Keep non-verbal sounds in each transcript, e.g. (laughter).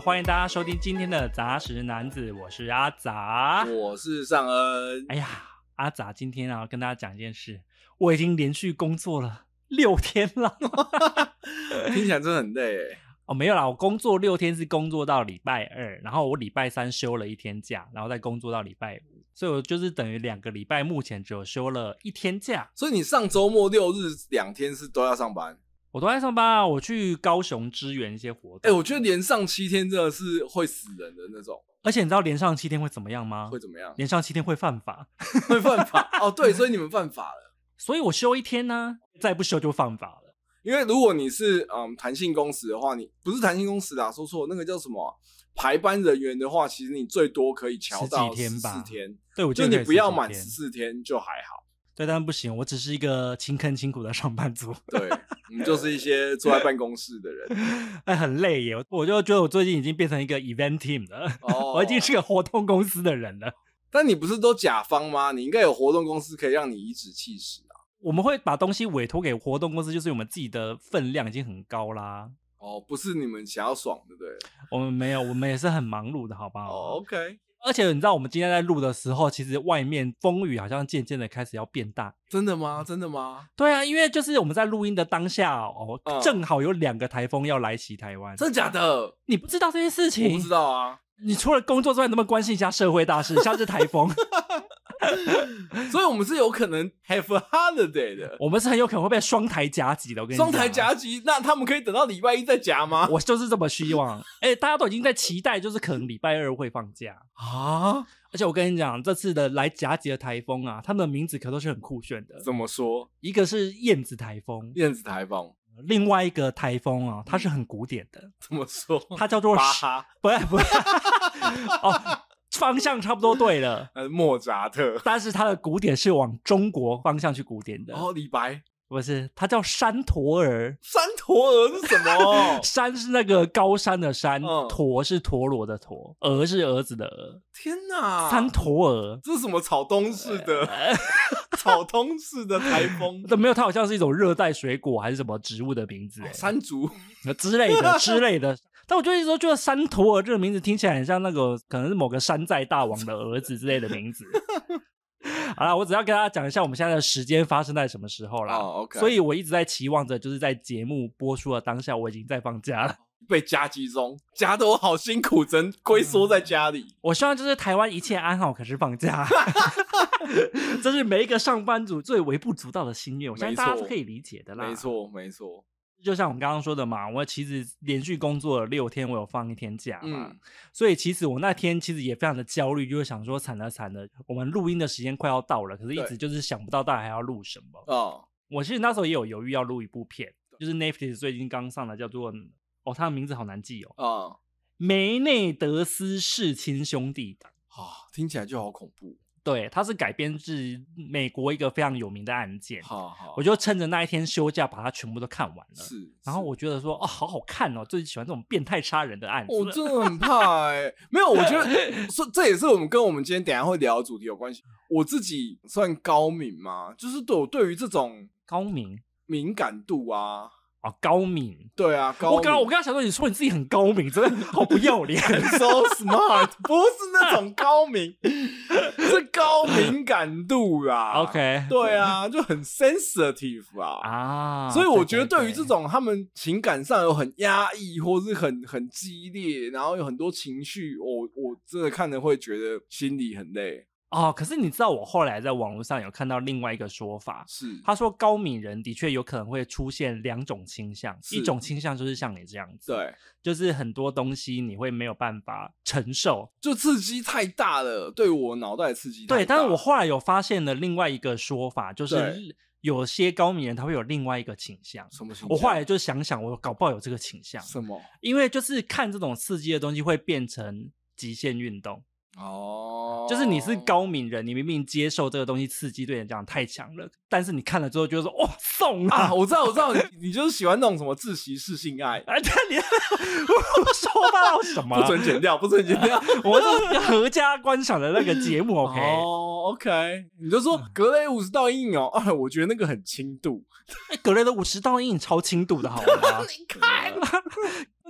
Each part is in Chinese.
欢迎大家收听今天的杂食男子，我是阿杂，我是尚恩。哎呀，阿杂，今天啊跟大家讲一件事，我已经连续工作了六天了，(laughs) 听起来真的很累。哦，没有啦，我工作六天是工作到礼拜二，然后我礼拜三休了一天假，然后再工作到礼拜五，所以我就是等于两个礼拜目前只有休了一天假。所以你上周末六日两天是都要上班。我都在上班，啊，我去高雄支援一些活动。哎，我觉得连上七天真的是会死人的那种。而且你知道连上七天会怎么样吗？会怎么样？连上七天会犯法，(laughs) 会犯法。哦，对，所以你们犯法了。(laughs) 所以我休一天呢，再不休就犯法了。因为如果你是嗯弹性工时的话，你不是弹性工时啦，说错，那个叫什么排班人员的话，其实你最多可以调到十四天。对，我就你不要满十四天就还好。对，但不行，我只是一个勤恳勤苦的上班族。对，我们就是一些坐在办公室的人，(laughs) 哎，很累耶。我就觉得我最近已经变成一个 event team 了，我已经是个活动公司的人了。但你不是都甲方吗？你应该有活动公司可以让你颐指气使啊。我们会把东西委托给活动公司，就是我们自己的分量已经很高啦。哦，不是你们想要爽，对不对？我们没有，我们也是很忙碌的，好不哦，OK。而且你知道，我们今天在录的时候，其实外面风雨好像渐渐的开始要变大。真的吗？真的吗？对啊，因为就是我们在录音的当下哦，正好有两个台风要来袭台湾。真的假的？你不知道这些事情？我不知道啊。你除了工作之外，能不能关心一下社会大事，像下台风？(laughs) (laughs) 所以，我们是有可能 have a holiday 的，我们是很有可能会被双台夹击的。我跟你说，双台夹击，那他们可以等到礼拜一再夹吗？我就是这么希望。哎，大家都已经在期待，就是可能礼拜二会放假啊。而且我跟你讲，这次的来夹击的台风啊，他们的名字可都是很酷炫的。怎么说？一个是燕子台风，燕子台风；另外一个台风啊，它是很古典的。怎么说？它叫做不哈，不不 (laughs) 哦。方向差不多对了，(laughs) 莫扎特，但是他的古典是往中国方向去古典的。哦，李白不是，他叫山陀儿。山陀儿是什么？(laughs) 山是那个高山的山，陀是陀螺的陀，儿是儿子的儿。天哪，山陀儿这是什么草东式的？(laughs) 草东式的台风？没有，它好像是一种热带水果还是什么植物的名字？山竹之类的之类的。但我就得一直说就是“三徒儿”这个名字听起来很像那个可能是某个山寨大王的儿子之类的名字。(laughs) 好了，我只要跟大家讲一下我们现在的时间发生在什么时候了。OK，所以我一直在期望着，就是在节目播出的当下，我已经在放假了，被加击中，加得我好辛苦，只能龟缩在家里。我希望就是台湾一切安好，可是放假，(laughs) (laughs) 这是每一个上班族最微不足道的心愿，我相信大家是可以理解的啦。没错，没错。就像我们刚刚说的嘛，我其实连续工作了六天，我有放一天假嘛，所以其实我那天其实也非常的焦虑，就是想说惨了惨了，我们录音的时间快要到了，可是一直就是想不到大家还要录什么。哦，我其实那时候也有犹豫要录一部片，就是 Netflix 最近刚上的叫做哦，它的名字好难记哦，哦梅内德斯是亲兄弟档，啊，听起来就好恐怖。对，它是改编自美国一个非常有名的案件。好好，我就趁着那一天休假，把它全部都看完了。是，然后我觉得说，哦，好好看哦，最喜欢这种变态杀人的案子。我真的很怕哎，没有，我觉得 (laughs) 说这也是我们跟我们今天等下会聊的主题有关系。我自己算高敏吗？就是对我对于这种高敏敏感度啊。啊，高敏，对啊，我刚我刚刚想说，你说你自己很高明，真的好不要脸，(laughs) so smart，(laughs) 不是那种高明，(laughs) 是高敏感度啦，OK，对啊，就很 sensitive 啊，啊，所以我觉得对于这种他们情感上有很压抑，或是很很激烈，然后有很多情绪，我我真的看着会觉得心里很累。哦，可是你知道，我后来在网络上有看到另外一个说法，是他说高敏人的确有可能会出现两种倾向，一种倾向就是像你这样子，对，就是很多东西你会没有办法承受，就刺激太大了，对我脑袋刺激。对，但是我后来有发现了另外一个说法，就是有些高敏人他会有另外一个倾向，什么倾向？我后来就想想，我搞不好有这个倾向，什么？因为就是看这种刺激的东西会变成极限运动。哦，就是你是高敏人，你明明接受这个东西刺激，对人讲太强了，但是你看了之后就说哇送啊！我知道，我知道，你 (laughs) 你就是喜欢那种什么自习室性爱，哎，但你说到什么不准剪掉，不准剪掉，我们是合家观赏的那个节目，OK？(laughs) 哦，OK，你就说格雷五十道阴影哎，(laughs) 我觉得那个很轻度，哎、格雷的五十道阴影超轻度的好吗？你看了。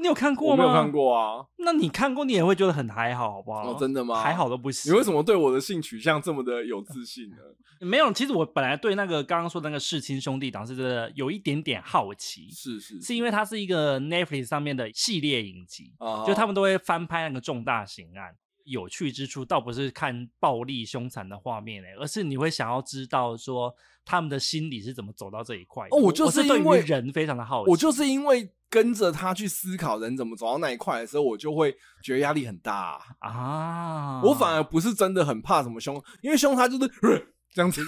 你有看过吗？没有看过啊。那你看过，你也会觉得很还好，好不好？真的吗？还好都不行。你为什么对我的性取向这么的有自信呢？(laughs) 没有，其实我本来对那个刚刚说的那个《世亲兄弟》档是真的有一点点好奇。是是，是因为它是一个 Netflix 上面的系列影集，就他们都会翻拍那个重大刑案。有趣之处倒不是看暴力凶残的画面嘞，而是你会想要知道说他们的心理是怎么走到这一块。哦，我就是因为人非常的好奇，我就是因为跟着他去思考人怎么走到那一块的时候，我就会觉得压力很大啊。我反而不是真的很怕什么凶，因为凶他就是 (laughs) 这样子，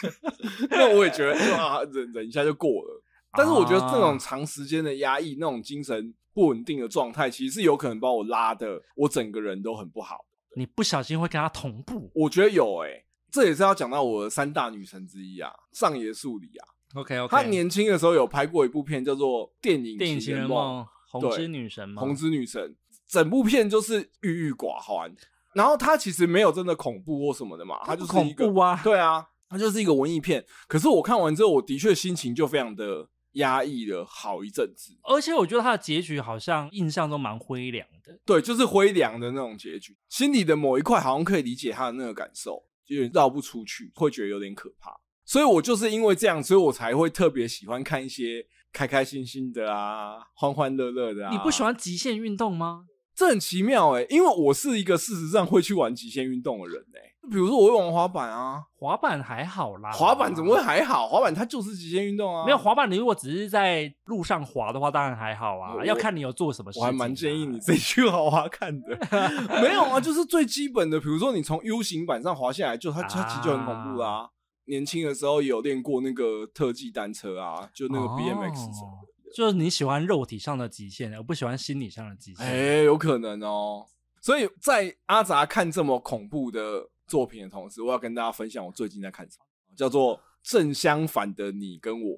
(laughs) 那我也觉得啊，忍忍一下就过了。但是我觉得这种长时间的压抑，那种精神。不稳定的状态，其实是有可能把我拉的，我整个人都很不好。你不小心会跟他同步？我觉得有诶，这也是要讲到我的三大女神之一啊，上野树里啊。OK OK，她年轻的时候有拍过一部片，叫做电影《电影情人梦》《红之女神》吗？红之女神，整部片就是郁郁寡欢。然后她其实没有真的恐怖或什么的嘛，她就是一个……对啊，她就是一个文艺片。可是我看完之后，我的确心情就非常的。压抑了好一阵子，而且我觉得他的结局好像印象都蛮灰凉的。对，就是灰凉的那种结局，心里的某一块好像可以理解他的那个感受，就绕不出去，会觉得有点可怕。所以我就是因为这样，所以我才会特别喜欢看一些开开心心的啊，欢欢乐乐的啊。你不喜欢极限运动吗？这很奇妙哎，因为我是一个事实上会去玩极限运动的人哎，比如说我玩滑板啊，滑板还好啦，滑板怎么会还好？滑板它就是极限运动啊。没有滑板，你如果只是在路上滑的话，当然还好啊。要看你有做什么事我还蛮建议你自己去滑滑看的。(laughs) 没有啊，就是最基本的，比如说你从 U 型板上滑下来，就它它其实就很恐怖啊。年轻的时候有练过那个特技单车啊，就那个 BMX 什车。就是你喜欢肉体上的极限，而不喜欢心理上的极限。哎，有可能哦。所以在阿杂看这么恐怖的作品的同时，我要跟大家分享我最近在看什么，叫做《正相反的你跟我》。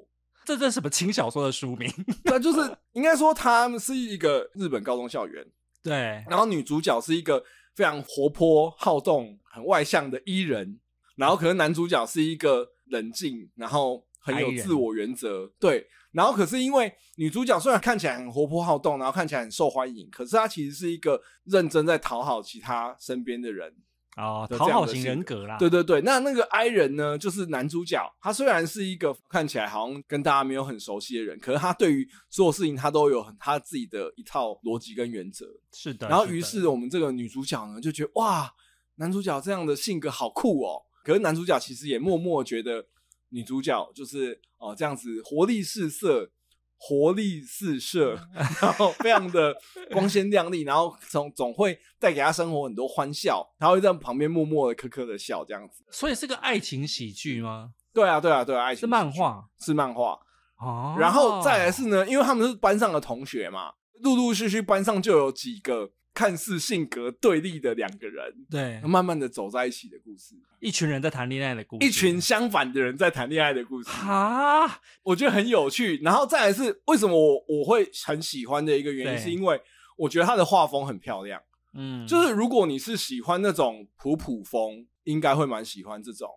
这这什么轻小说的书名？(laughs) 那就是应该说，们是一个日本高中校园。对。然后女主角是一个非常活泼、好动、很外向的伊人，然后可能男主角是一个冷静，然后很有自我原则。对。然后可是因为女主角虽然看起来很活泼好动，然后看起来很受欢迎，可是她其实是一个认真在讨好其他身边的人啊，讨好型人格啦。对对对，那那个哀人呢，就是男主角，他虽然是一个看起来好像跟大家没有很熟悉的人，可是他对于所有事情他都有很他自己的一套逻辑跟原则。是的。然后于是我们这个女主角呢就觉得哇，男主角这样的性格好酷哦。可是男主角其实也默默觉得。女主角就是哦，这样子活力四射，活力四射，(laughs) 然后非常的光鲜亮丽，然后总总会带给她生活很多欢笑，然后在旁边默默的、呵呵的笑这样子。所以是个爱情喜剧吗？对啊，对啊，对，爱情是漫画，是漫画哦。然后再来是呢，因为他们是班上的同学嘛，陆陆续续班上就有几个。看似性格对立的两个人，对，慢慢的走在一起的故事，一群人在谈恋爱的故事，一群相反的人在谈恋爱的故事，哈，我觉得很有趣。然后再来是为什么我我会很喜欢的一个原因，是因为我觉得他的画风很漂亮，嗯，就是如果你是喜欢那种普普风，应该会蛮喜欢这种。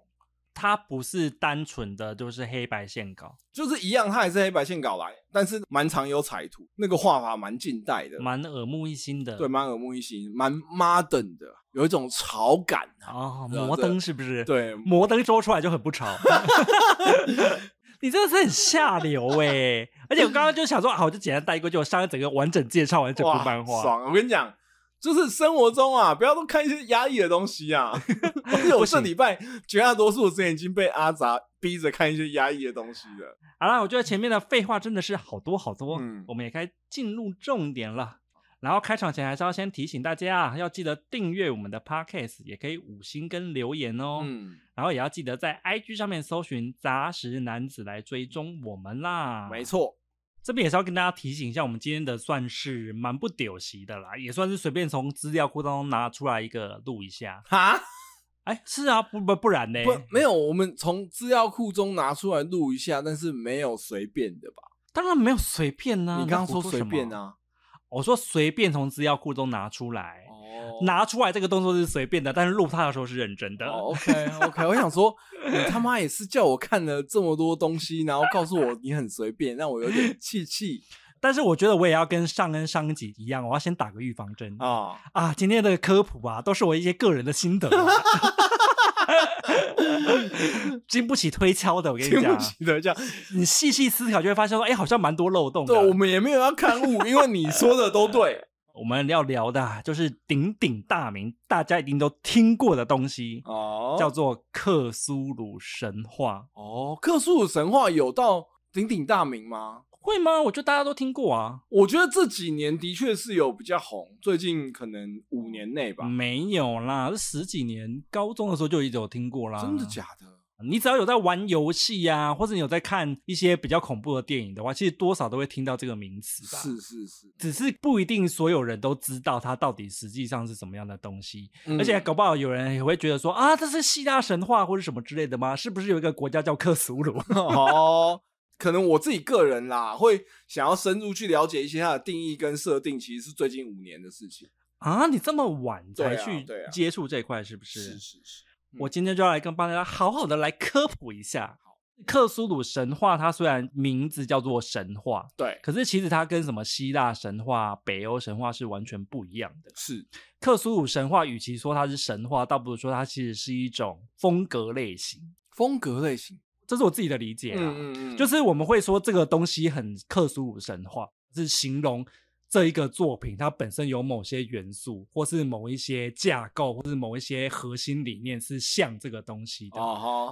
它不是单纯的就是黑白线稿，就是一样，它也是黑白线稿来，但是蛮常有彩图，那个画法蛮近代的，蛮耳目一新的，对，蛮耳目一新，蛮 modern 的，有一种潮感啊，摩登是不是？对，摩登说出来就很不潮，(laughs) 你真的是很下流哎！(laughs) 而且我刚刚就想说，好，我就简单带过，就我上整个完整介绍完整部漫画，爽！我跟你讲。就是生活中啊，不要都看一些压抑的东西啊。(laughs) 我这礼拜绝大多数时间已经被阿杂逼着看一些压抑的东西了。好了，我觉得前面的废话真的是好多好多，嗯，我们也该进入重点了。然后开场前还是要先提醒大家啊，要记得订阅我们的 podcast，也可以五星跟留言哦。嗯，然后也要记得在 IG 上面搜寻“杂食男子”来追踪我们啦。没错。这边也是要跟大家提醒一下，我们今天的算是蛮不丢席的啦，也算是随便从资料库当中拿出来一个录一下。哈，哎，是啊，不不不然呢？不没有，我们从资料库中拿出来录一下，但是没有随便的吧？当然没有随便呢，你刚说随便啊？我说随便从资料库中拿出来，拿出来这个动作是随便的，但是录他的时候是认真的。OK OK，(laughs) 我想说你他妈也是叫我看了这么多东西，然后告诉我你很随便，让我有点气气。但是我觉得我也要跟上恩上恩姐一样，我要先打个预防针啊啊！今天的科普啊，都是我一些个人的心得。(laughs) (laughs) 经不起推敲的，我跟你讲，经不起你细细思考就会发现说，哎，好像蛮多漏洞。的。对，我们也没有要看误，因为你说的都对。(laughs) 我们要聊的，就是鼎鼎大名，大家一定都听过的东西，哦，叫做克苏鲁神话。哦，克苏鲁神话有到鼎鼎大名吗？会吗？我觉得大家都听过啊。我觉得这几年的确是有比较红，最近可能五年内吧，没有啦，这十几年。高中的时候就直有听过啦。真的假的？你只要有在玩游戏呀，或者你有在看一些比较恐怖的电影的话，其实多少都会听到这个名词。是是是，只是不一定所有人都知道它到底实际上是什么样的东西，而且搞不好有人也会觉得说啊，这是希腊神话或者什么之类的吗？是不是有一个国家叫克苏鲁？哦。可能我自己个人啦，会想要深入去了解一些它的定义跟设定，其实是最近五年的事情啊。你这么晚才去接触这块，是不是？是是是。我今天就要来跟帮大家好好的来科普一下，克苏鲁神话它虽然名字叫做神话，对，可是其实它跟什么希腊神话、北欧神话是完全不一样的。是克苏鲁神话，与其说它是神话，倒不如说它其实是一种风格类型。风格类型。这是我自己的理解啊，就是我们会说这个东西很克苏鲁神话，是形容这一个作品它本身有某些元素，或是某一些架构，或是某一些核心理念是像这个东西的。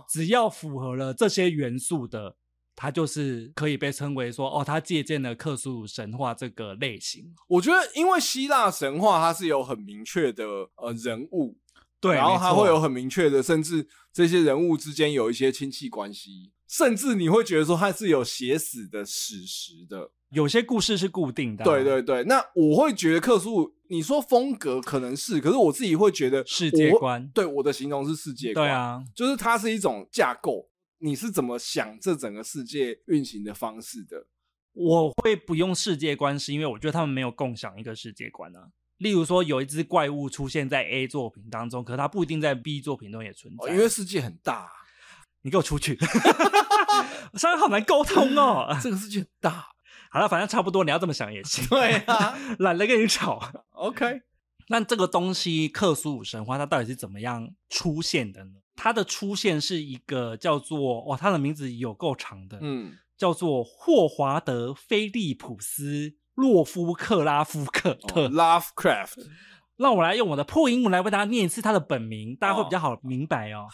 只要符合了这些元素的，它就是可以被称为说哦，它借鉴了克苏鲁神话这个类型。我觉得，因为希腊神话它是有很明确的呃人物。对，然后他会有很明确的，甚至这些人物之间有一些亲戚关系，甚至你会觉得说他是有写死的史实的，有些故事是固定的。对对对，那我会觉得克苏，你说风格可能是，可是我自己会觉得世界观，对我的形容是世界观啊，就是它是一种架构，你是怎么想这整个世界运行的方式的？我会不用世界观，是因为我觉得他们没有共享一个世界观啊。例如说，有一只怪物出现在 A 作品当中，可它不一定在 B 作品中也存在。因为世界很大，你给我出去！哈哈哈哈哈！现在好难沟通哦。(laughs) 这个世界很大，好了，反正差不多，你要这么想也行。(laughs) 对啊，懒得跟你吵。(laughs) OK，那这个东西克苏鲁神话它到底是怎么样出现的呢？它的出现是一个叫做……哇，它的名字有够长的，嗯，叫做霍华德·菲利普斯。洛夫克拉夫克特 （Lovecraft），让我来用我的破英文来为大家念一次他的本名，大家会比较好明白哦。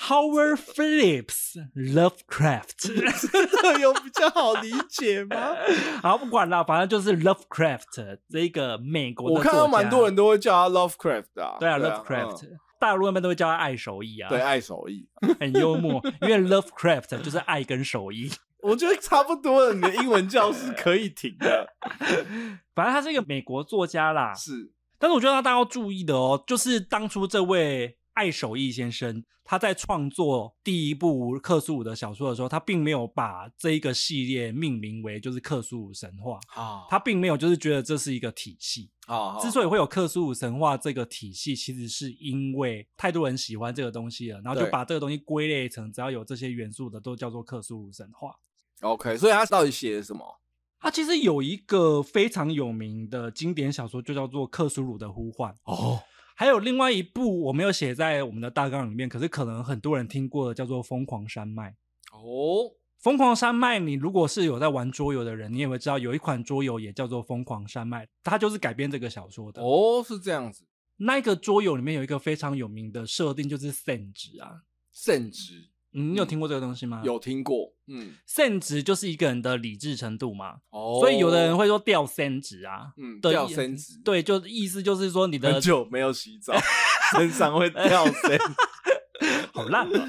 Howard Phillips Lovecraft，(laughs) 有比较好理解吗？(laughs) 好，不管了，反正就是 Lovecraft 这一个美国的我看到蛮多人都会叫他 Lovecraft 啊。对啊，Lovecraft，大陆那边都会叫他爱手艺啊。对，爱手艺，(laughs) 很幽默，因为 Lovecraft 就是爱跟手艺。我觉得差不多了，你的英文教是可以停的。(laughs) 反正他是一个美国作家啦，是。但是我觉得大家要注意的哦，就是当初这位爱手艺先生，他在创作第一部克苏鲁的小说的时候，他并没有把这一个系列命名为就是克苏鲁神话啊。他并没有就是觉得这是一个体系啊。之所以会有克苏鲁神话这个体系，其实是因为太多人喜欢这个东西了，然后就把这个东西归类成只要有这些元素的都叫做克苏鲁神话。OK，所以他到底写什么？他其实有一个非常有名的经典小说，就叫做《克苏鲁的呼唤》哦。还有另外一部我没有写在我们的大纲里面，可是可能很多人听过的叫做《疯狂山脉》哦。疯狂山脉，你如果是有在玩桌游的人，你也会知道有一款桌游也叫做《疯狂山脉》，它就是改编这个小说的哦。是这样子，那个桌游里面有一个非常有名的设定，就是圣旨啊，圣旨你有听过这个东西吗？有听过，嗯，圣值就是一个人的理智程度嘛，哦，所以有的人会说掉圣值啊，嗯，掉圣值，对，就意思就是说你的久没有洗澡，身上会掉圣，(laughs) 好烂啊，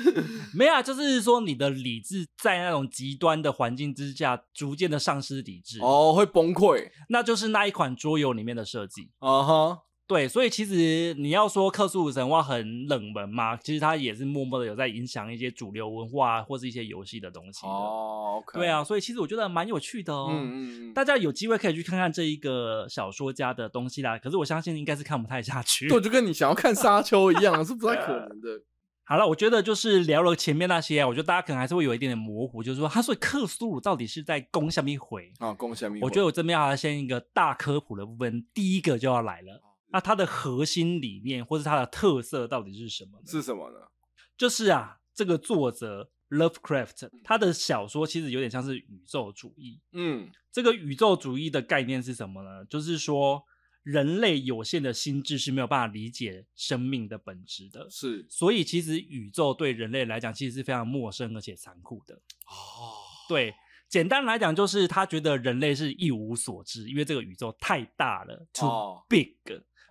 没有，啊，就是说你的理智在那种极端的环境之下，逐渐的丧失理智，哦，会崩溃，那就是那一款桌游里面的设计，啊哈。对，所以其实你要说克苏鲁神话很冷门嘛，其实它也是默默的有在影响一些主流文化或是一些游戏的东西。哦，OK，对啊，所以其实我觉得蛮有趣的哦。嗯嗯，大家有机会可以去看看这一个小说家的东西啦。可是我相信应该是看不太下去。对，就跟你想要看沙丘一样，是不太可能的。(laughs) 好了，我觉得就是聊了前面那些，我觉得大家可能还是会有一点点模糊，就是说他说克苏鲁到底是在攻下面回啊？攻下面回。我觉得我这边要先一个大科普的部分，第一个就要来了。那它的核心理念或是它的特色到底是什么？是什么呢？就是啊，这个作者 Lovecraft 他的小说其实有点像是宇宙主义。嗯，这个宇宙主义的概念是什么呢？就是说人类有限的心智是没有办法理解生命的本质的。是，所以其实宇宙对人类来讲其实是非常陌生而且残酷的。哦，对，简单来讲就是他觉得人类是一无所知，因为这个宇宙太大了，Too big。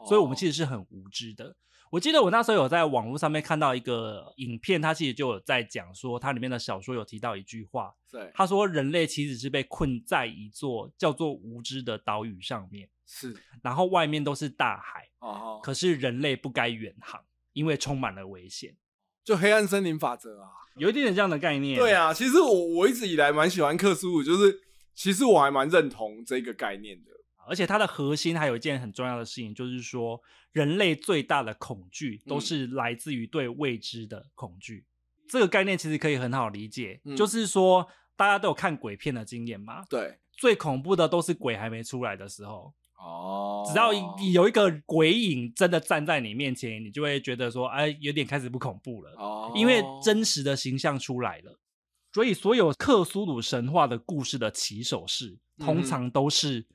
所以我们其实是很无知的。我记得我那时候有在网络上面看到一个影片，它其实就有在讲说，它里面的小说有提到一句话，对，他说人类其实是被困在一座叫做无知的岛屿上面，是，然后外面都是大海，哦，可是人类不该远航，因为充满了危险，就黑暗森林法则啊，有一点点这样的概念。对啊，其实我我一直以来蛮喜欢克苏鲁，就是其实我还蛮认同这个概念的。而且它的核心还有一件很重要的事情，就是说人类最大的恐惧都是来自于对未知的恐惧。这个概念其实可以很好理解，就是说大家都有看鬼片的经验嘛。对，最恐怖的都是鬼还没出来的时候。哦，只要有一个鬼影真的站在你面前，你就会觉得说，哎，有点开始不恐怖了。哦，因为真实的形象出来了。所以所有克苏鲁神话的故事的起手式，通常都是。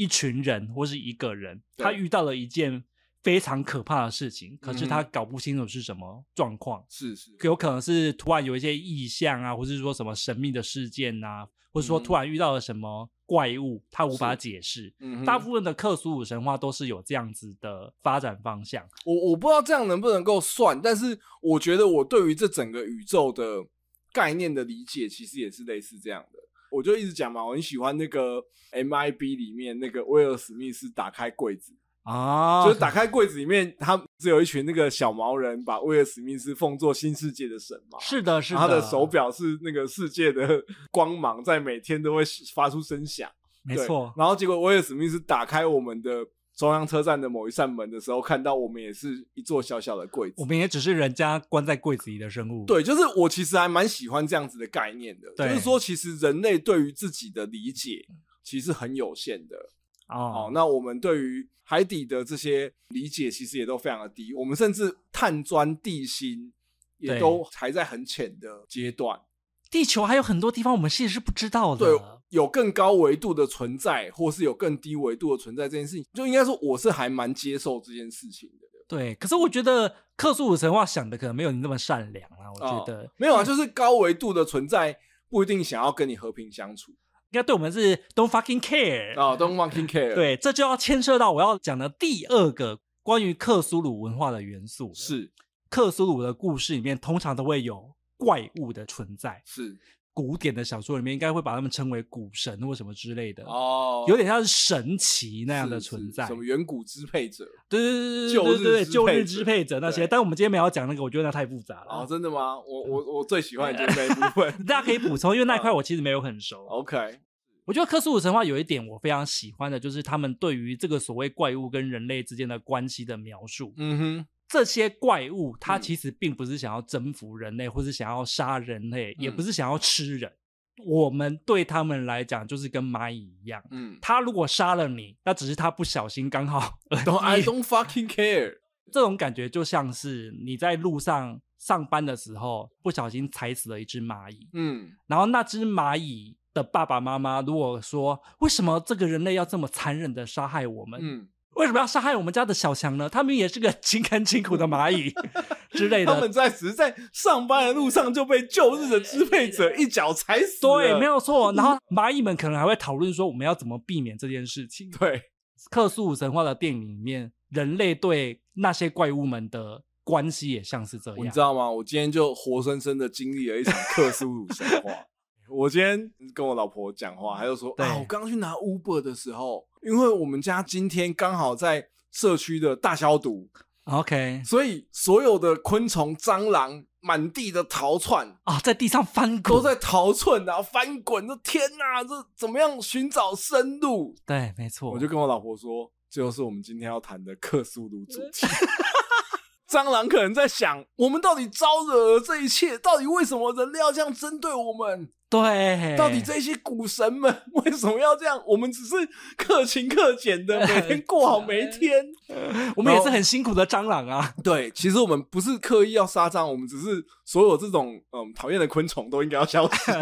一群人或是一个人，他遇到了一件非常可怕的事情，可是他搞不清楚是什么状况。是是，有可能是突然有一些异象啊，或是说什么神秘的事件呐，或者说突然遇到了什么怪物，他无法解释。大部分的克苏鲁神话都是有这样子的发展方向。我我不知道这样能不能够算，但是我觉得我对于这整个宇宙的概念的理解，其实也是类似这样的。我就一直讲嘛，我很喜欢那个 MIB 里面那个威尔史密斯打开柜子啊，(laughs) 就是打开柜子里面，他只有一群那个小毛人把威尔史密斯奉作新世界的神嘛。是的，是的。他的手表是那个世界的 (laughs) 光芒，在每天都会发出声响。没错，然后结果威尔史密斯打开我们的。中央车站的某一扇门的时候，看到我们也是一座小小的柜子，我们也只是人家关在柜子里的生物。对，就是我其实还蛮喜欢这样子的概念的，就是说其实人类对于自己的理解其实很有限的。哦，那我们对于海底的这些理解其实也都非常的低，我们甚至探钻地心也都还在很浅的阶段。地球还有很多地方我们其实是不知道的。对，有更高维度的存在，或是有更低维度的存在，这件事情，就应该说我是还蛮接受这件事情的。对，可是我觉得克苏鲁神话想的可能没有你那么善良啊，我觉得。没有啊，就是高维度的存在不一定想要跟你和平相处，应该对我们是 Don't fucking care 啊，Don't fucking care。(laughs) 对，这就要牵涉到我要讲的第二个关于克苏鲁文化的元素，是克苏鲁的故事里面通常都会有。怪物的存在是古典的小说里面应该会把他们称为古神或什么之类的哦，有点像是神奇那样的存在，什么远古支配者，对对对对对对对，旧日支配者那些。但我们今天没有讲那个，我觉得那太复杂了。哦，真的吗？我 (laughs) 我我最喜欢那一部 (laughs) 分，大家可以补充，因为那一块我其实没有很熟。(laughs) OK，我觉得克苏鲁神话有一点我非常喜欢的就是他们对于这个所谓怪物跟人类之间的关系的描述。嗯哼。这些怪物，它其实并不是想要征服人类，或是想要杀人类，也不是想要吃人。我们对他们来讲，就是跟蚂蚁一样。嗯，它如果杀了你，那只是它不小心刚好。(laughs) I don't fucking care。(laughs) 这种感觉就像是你在路上上班的时候，不小心踩死了一只蚂蚁。嗯，然后那只蚂蚁的爸爸妈妈，如果说为什么这个人类要这么残忍的杀害我们？嗯。为什么要杀害我们家的小强呢？他们也是个勤恳辛苦的蚂蚁 (laughs) 之类的。他们在在上班的路上就被旧日的支配者 (laughs) 一脚踩死。对，没有错。(laughs) 然后蚂蚁们可能还会讨论说我们要怎么避免这件事情。对，克苏鲁神话的电影里面，人类对那些怪物们的关系也像是这样。你知道吗？我今天就活生生的经历了一场克苏鲁神话。我今天跟我老婆讲话，她就说：“啊，我刚刚去拿 Uber 的时候，因为我们家今天刚好在社区的大消毒，OK，所以所有的昆虫、蟑螂满地的逃窜啊，在地上翻滚都在逃窜啊，翻滚！这天哪，这怎么样寻找生路？对，没错，我就跟我老婆说，这就是我们今天要谈的克苏鲁主题。(laughs) 蟑螂可能在想，我们到底招惹了这一切？到底为什么人类要这样针对我们？”对，到底这些股神们为什么要这样？我们只是克勤克俭的，(laughs) 每天过好每一天。(laughs) 我们也是很辛苦的蟑螂啊。对，其实我们不是刻意要杀蟑，我们只是。所有这种嗯讨厌的昆虫都应该要消死，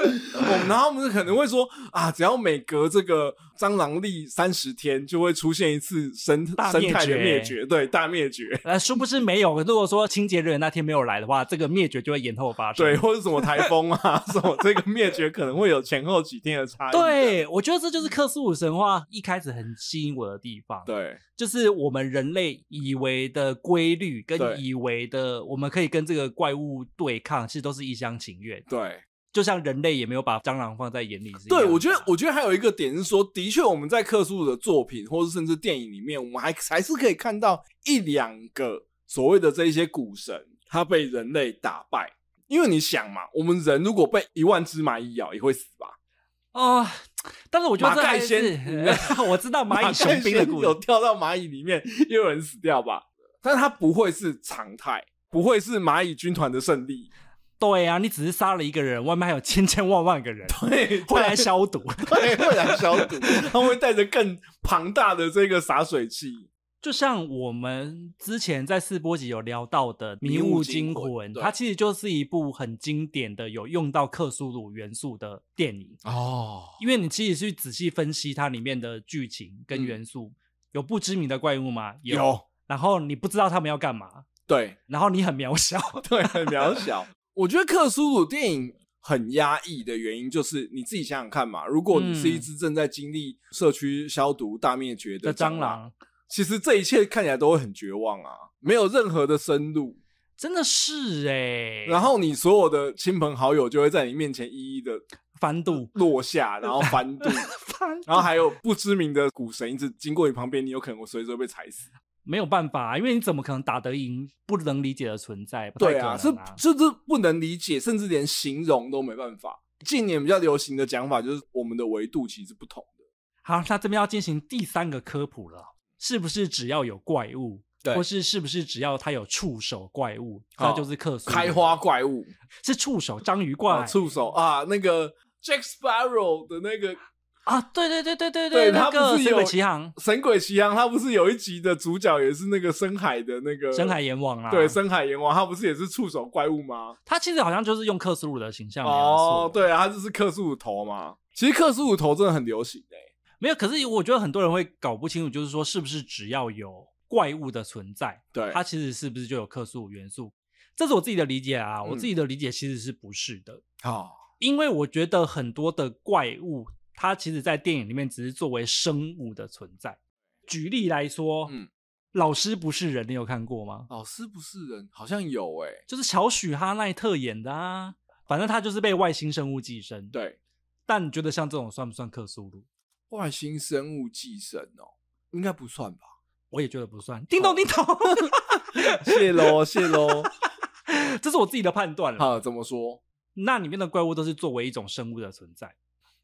(laughs) 然后我们可能会说啊，只要每隔这个蟑螂历三十天就会出现一次生大灭绝灭绝对大灭绝。呃，殊不知没有？如果说清洁日那天没有来的话，这个灭绝就会延后发生。对，或者什么台风啊什么，这个灭绝可能会有前后几天的差异。对，我觉得这就是克苏鲁神话一开始很吸引我的地方。对，就是我们人类以为的规律跟以为的，我们可以跟这个怪物。对抗其实都是一厢情愿。对，就像人类也没有把蟑螂放在眼里。对，我觉得，我觉得还有一个点是说，的确我们在克苏的作品，或者甚至电影里面，我们还还是可以看到一两个所谓的这一些古神，他被人类打败。因为你想嘛，我们人如果被一万只蚂蚁咬，也会死吧？哦，但是我觉得还是，(laughs) 我知道蚂蚁雄兵的故事，有掉到蚂蚁里面，也有人死掉吧？但它不会是常态。不会是蚂蚁军团的胜利？对啊，你只是杀了一个人，外面还有千千万万个人，(laughs) 对，会来消毒，对，会来消毒，(laughs) (laughs) 他会带着更庞大的这个洒水器。就像我们之前在四波集有聊到的《迷雾惊魂》，它其实就是一部很经典的有用到克苏鲁元素的电影哦。因为你其实去仔细分析它里面的剧情跟元素，有不知名的怪物吗？有，然后你不知道他们要干嘛。对，然后你很渺小，(laughs) 对，很渺小。(laughs) 我觉得克苏鲁电影很压抑的原因，就是你自己想想看嘛。如果你是一只正在经历社区消毒大灭绝的蟑螂，其实这一切看起来都会很绝望啊，没有任何的深入。真的是哎。然后你所有的亲朋好友就会在你面前一一的反堵落下，然后反堵 (laughs) 然后还有不知名的股神一直经过你旁边，你有可能我随时被踩死。没有办法啊，因为你怎么可能打得赢不能理解的存在？对啊，是是是不能理解，甚至连形容都没办法。近年比较流行的讲法就是，我们的维度其实不同的。好，那这边要进行第三个科普了，是不是只要有怪物，或是是不是只要它有触手怪物，那就是克苏？开花怪物是触手章鱼怪，触手啊，那个 Jack Sparrow 的那个。啊，对对对对对对，那个《神鬼奇航》《神鬼奇航》，他不是有一集的主角也是那个深海的那个深海阎王啊？对，深海阎王他不是也是触手怪物吗？他其实好像就是用克苏鲁的形象哦，对啊，他就是克苏鲁头嘛。其实克苏鲁头真的很流行诶，没有？可是我觉得很多人会搞不清楚，就是说是不是只要有怪物的存在，对它其实是不是就有克苏鲁元素？这是我自己的理解啊，我自己的理解其实是不是的啊？因为我觉得很多的怪物。它其实，在电影里面只是作为生物的存在。举例来说，嗯，老师不是人，你有看过吗？老师不是人，好像有哎，就是乔许哈奈特演的啊。反正他就是被外星生物寄生。对，但你觉得像这种算不算克苏鲁？外星生物寄生哦，应该不算吧？我也觉得不算。叮咚叮咚，谢喽谢喽，(laughs) 这是我自己的判断了啊。怎么说？那里面的怪物都是作为一种生物的存在。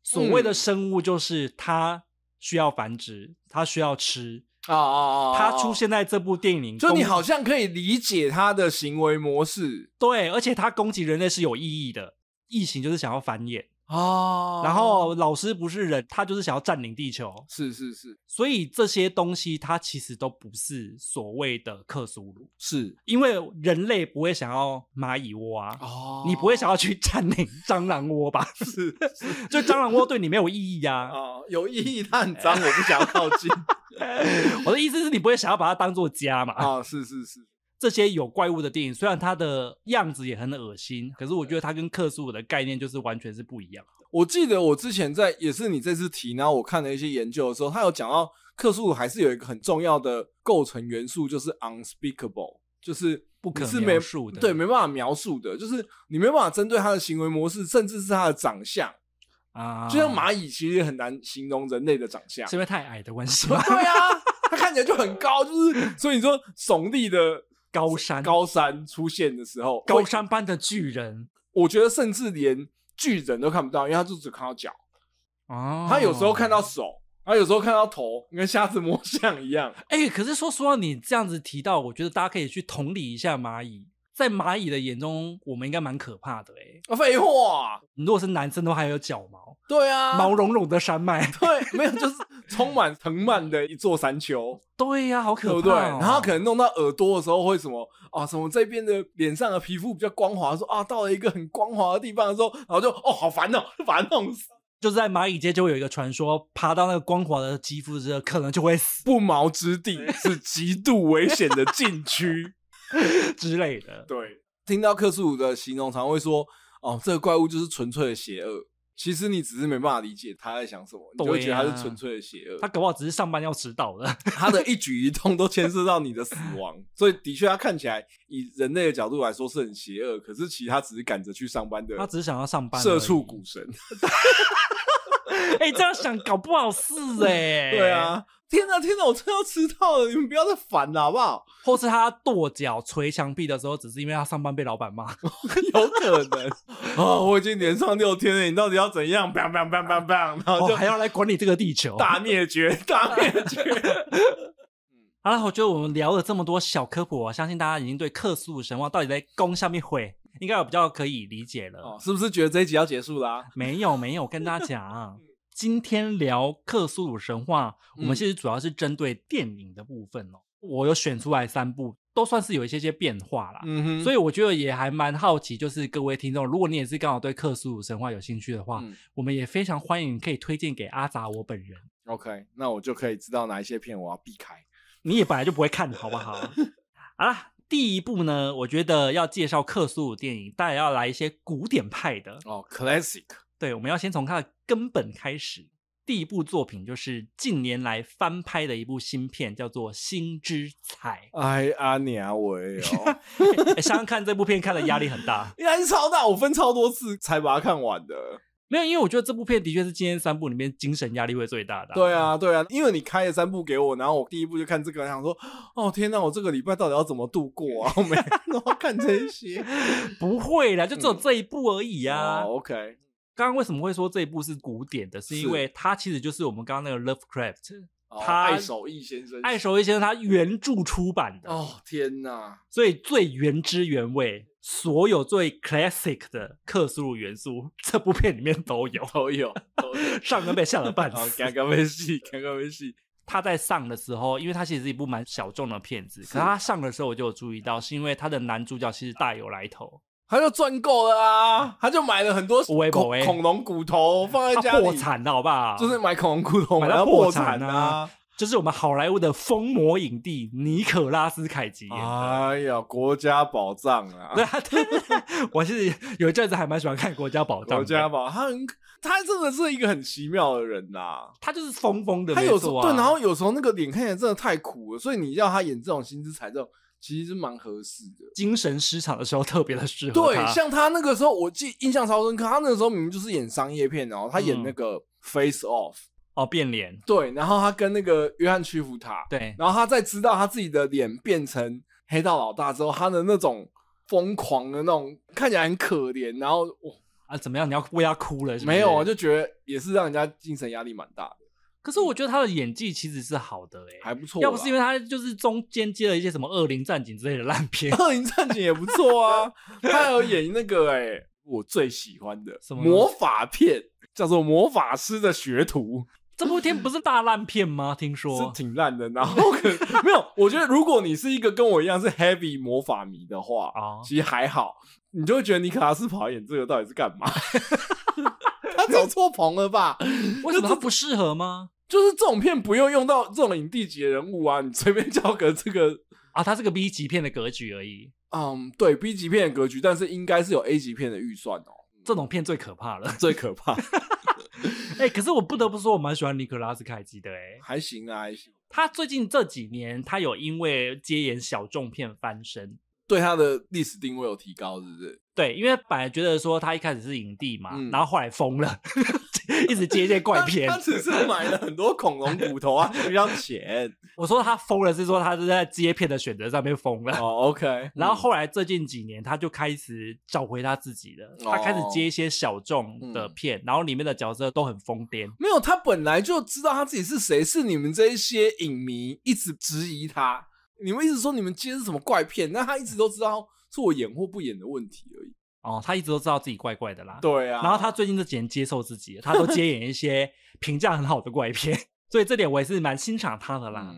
所谓的生物就是它需要繁殖，它需要吃啊啊啊！它出现在这部电影，就你好像可以理解它的行为模式。对，而且它攻击人类是有意义的，异形就是想要繁衍。哦，然后老师不是人，他就是想要占领地球。是是是，所以这些东西它其实都不是所谓的克苏鲁，是因为人类不会想要蚂蚁窝啊，你不会想要去占领蟑螂窝吧？(laughs) 是，(laughs) 就蟑螂窝对你没有意义啊。哦，有意义，它很脏，我不想要靠近。(laughs) 我的意思是你不会想要把它当做家嘛？啊，是是是。这些有怪物的电影，虽然它的样子也很恶心，可是我觉得它跟克苏鲁的概念就是完全是不一样。我记得我之前在也是你这次提，然后我看了一些研究的时候，他有讲到克苏鲁还是有一个很重要的构成元素，就是 unspeakable，就是不可能描述的，对，没办法描述的，就是你没办法针对他的行为模式，甚至是他的长相啊，就像蚂蚁其实很难形容人类的长相，是因为太矮的关系 (laughs) 吗？对啊，它看起来就很高，就是所以你说耸立的。高山，高山出现的时候，高山般的巨人，我觉得甚至连巨人都看不到，因为他就只看到脚哦，他有时候看到手，他有时候看到头，跟瞎子摸象一样。哎，可是说实话，你这样子提到，我觉得大家可以去同理一下蚂蚁。在蚂蚁的眼中，我们应该蛮可怕的哎！废话，你如果是男生，都还有脚毛，对啊，毛茸茸的山脉，(laughs) 对，没有，就是充满藤蔓的一座山丘，(laughs) 对呀，好可怕，对。然后可能弄到耳朵的时候会什么啊？什么这边的脸上的皮肤比较光滑，说啊，到了一个很光滑的地方的时候，然后就哦，好烦哦，(laughs) 烦弄死。就是在蚂蚁街就会有一个传说，爬到那个光滑的肌肤之后，可能就会死。不毛之地是极度危险的禁区。(laughs) 之类的，对，听到克苏鲁的形容，常会说，哦，这个怪物就是纯粹的邪恶。其实你只是没办法理解他在想什么，你会觉得他是纯粹的邪恶。他搞不好只是上班要迟到的，他的一举一动都牵涉到你的死亡。所以的确，他看起来以人类的角度来说是很邪恶，可是其实他只是赶着去上班的。他只是想要上班，社畜股神。(laughs) 哎，这样想搞不好是哎，(laughs) 对啊。天哪，天哪，我真要迟到了！你们不要再烦了，好不好？或是他跺脚捶墙壁的时候，只是因为他上班被老板骂？(laughs) 有可能啊！(laughs) 我已经连上六天了，你到底要怎样？bang b 砰砰砰！(laughs) 然后还要来管理这个地球？大灭绝，大灭绝！好了，我觉得我们聊了这么多小科普，我相信大家已经对克苏神话到底在攻下面毁，应该有比较可以理解了。是不是觉得这集要结束了？没有，没有，跟大家讲。今天聊克苏鲁神话，我们其实主要是针对电影的部分哦。我有选出来三部，都算是有一些些变化啦。嗯哼，所以我觉得也还蛮好奇，就是各位听众，如果你也是刚好对克苏鲁神话有兴趣的话，我们也非常欢迎可以推荐给阿杂我本人。OK，那我就可以知道哪一些片我要避开。你也本来就不会看，的，好不好？(laughs) 好啦，第一部呢，我觉得要介绍克苏鲁电影，当然要来一些古典派的哦，classic。对，我们要先从它的根本开始。第一部作品就是近年来翻拍的一部新片，叫做《星之彩》。哎，阿年伟哦，(laughs) 想想看这部片看的压力很大，(laughs) 压力超大，我分超多次才把它看完的。没有，因为我觉得这部片的确是今天三部里面精神压力会最大的。对啊，对啊，因为你开了三部给我，然后我第一部就看这个，想说，哦天哪，我这个礼拜到底要怎么度过啊？我们要看这些？(laughs) 不会啦，就只有这一部而已呀。OK。刚刚为什么会说这一部是古典的？是因为它其实就是我们刚刚那个 Lovecraft，他爱手艺先生，爱手艺先生他原著出版的。哦天哪！所以最原汁原味，所有最 classic 的克苏鲁元素，这部片里面都有。都有 (laughs) 上跟被下了半死，刚刚没戏，刚刚没戏。他在上的时候，因为他其实一部蛮小众的片子，可是他上的时候我就注意到，是因为他的男主角其实大有来头。他就赚够了啊！他就买了很多恐恐龙骨头放在家里。破产了，好不好？就是买恐龙骨头，买到破产啊！就是我们好莱坞的疯魔影帝尼可拉斯凯奇哎呀，国家宝藏啊！(laughs) 对，我其有一阵子还蛮喜欢看《国家宝藏》。国家宝，他很，他真的是一个很奇妙的人呐。他就是疯疯的，他有时候对，然后有时候那个脸看起来真的太苦了，所以你叫他演这种薪资才这种。其实是蛮合适的，精神失常的时候特别的适合。对，像他那个时候，我记印象超深刻。他那个时候明明就是演商业片，然后他演那个 Face Off，哦，变脸。对，然后他跟那个约翰·屈服塔。对，然后他在知道他自己的脸变成黑道老大之后，他的那种疯狂的那种，看起来很可怜。然后哦、啊，怎么样？你要为他哭了？没有，就觉得也是让人家精神压力蛮大。可是我觉得他的演技其实是好的哎，还不错。要不是因为他就是中间接了一些什么《恶灵战警》之类的烂片，《恶灵战警》也不错啊。(laughs) 他有演那个哎，我最喜欢的什么魔法片，叫做《魔法师的学徒 (laughs)》。这部片不是大烂片吗？听说是挺烂的。然后可 (laughs) 没有，我觉得如果你是一个跟我一样是 heavy 魔法迷的话啊，其实还好，你就会觉得尼可拉斯·跑演这个到底是干嘛？他走错棚了吧？为什么不适合吗？就是这种片不用用到这种影帝级人物啊，你随便叫个这个啊，他是个 B 级片的格局而已。嗯，对，B 级片的格局，但是应该是有 A 级片的预算哦。这种片最可怕了，(laughs) 最可怕。(laughs) 哎，可是我不得不说，我蛮喜欢尼克拉斯凯奇的哎，还行啊，还行。他最近这几年，他有因为接演小众片翻身，对他的历史定位有提高，是不是？对，因为本来觉得说他一开始是影帝嘛，然后后来疯了。一直接一些怪片，他只是买了很多恐龙骨头啊，比较浅。我说他疯了，是说他是在接片的选择上面疯了。哦、(laughs) OK，然后后来最近几年，他就开始找回他自己了。他开始接一些小众的片，然后里面的角色都很疯癫。没有，他本来就知道他自己是谁，是你们这一些影迷一直质疑他。你们一直说你们接是什么怪片，那他一直都知道是我演或不演的问题而已。哦，他一直都知道自己怪怪的啦。对呀，然后他最近这几年接受自己，他都接演一些 (laughs) 评价很好的怪片，所以这点我也是蛮欣赏他的啦。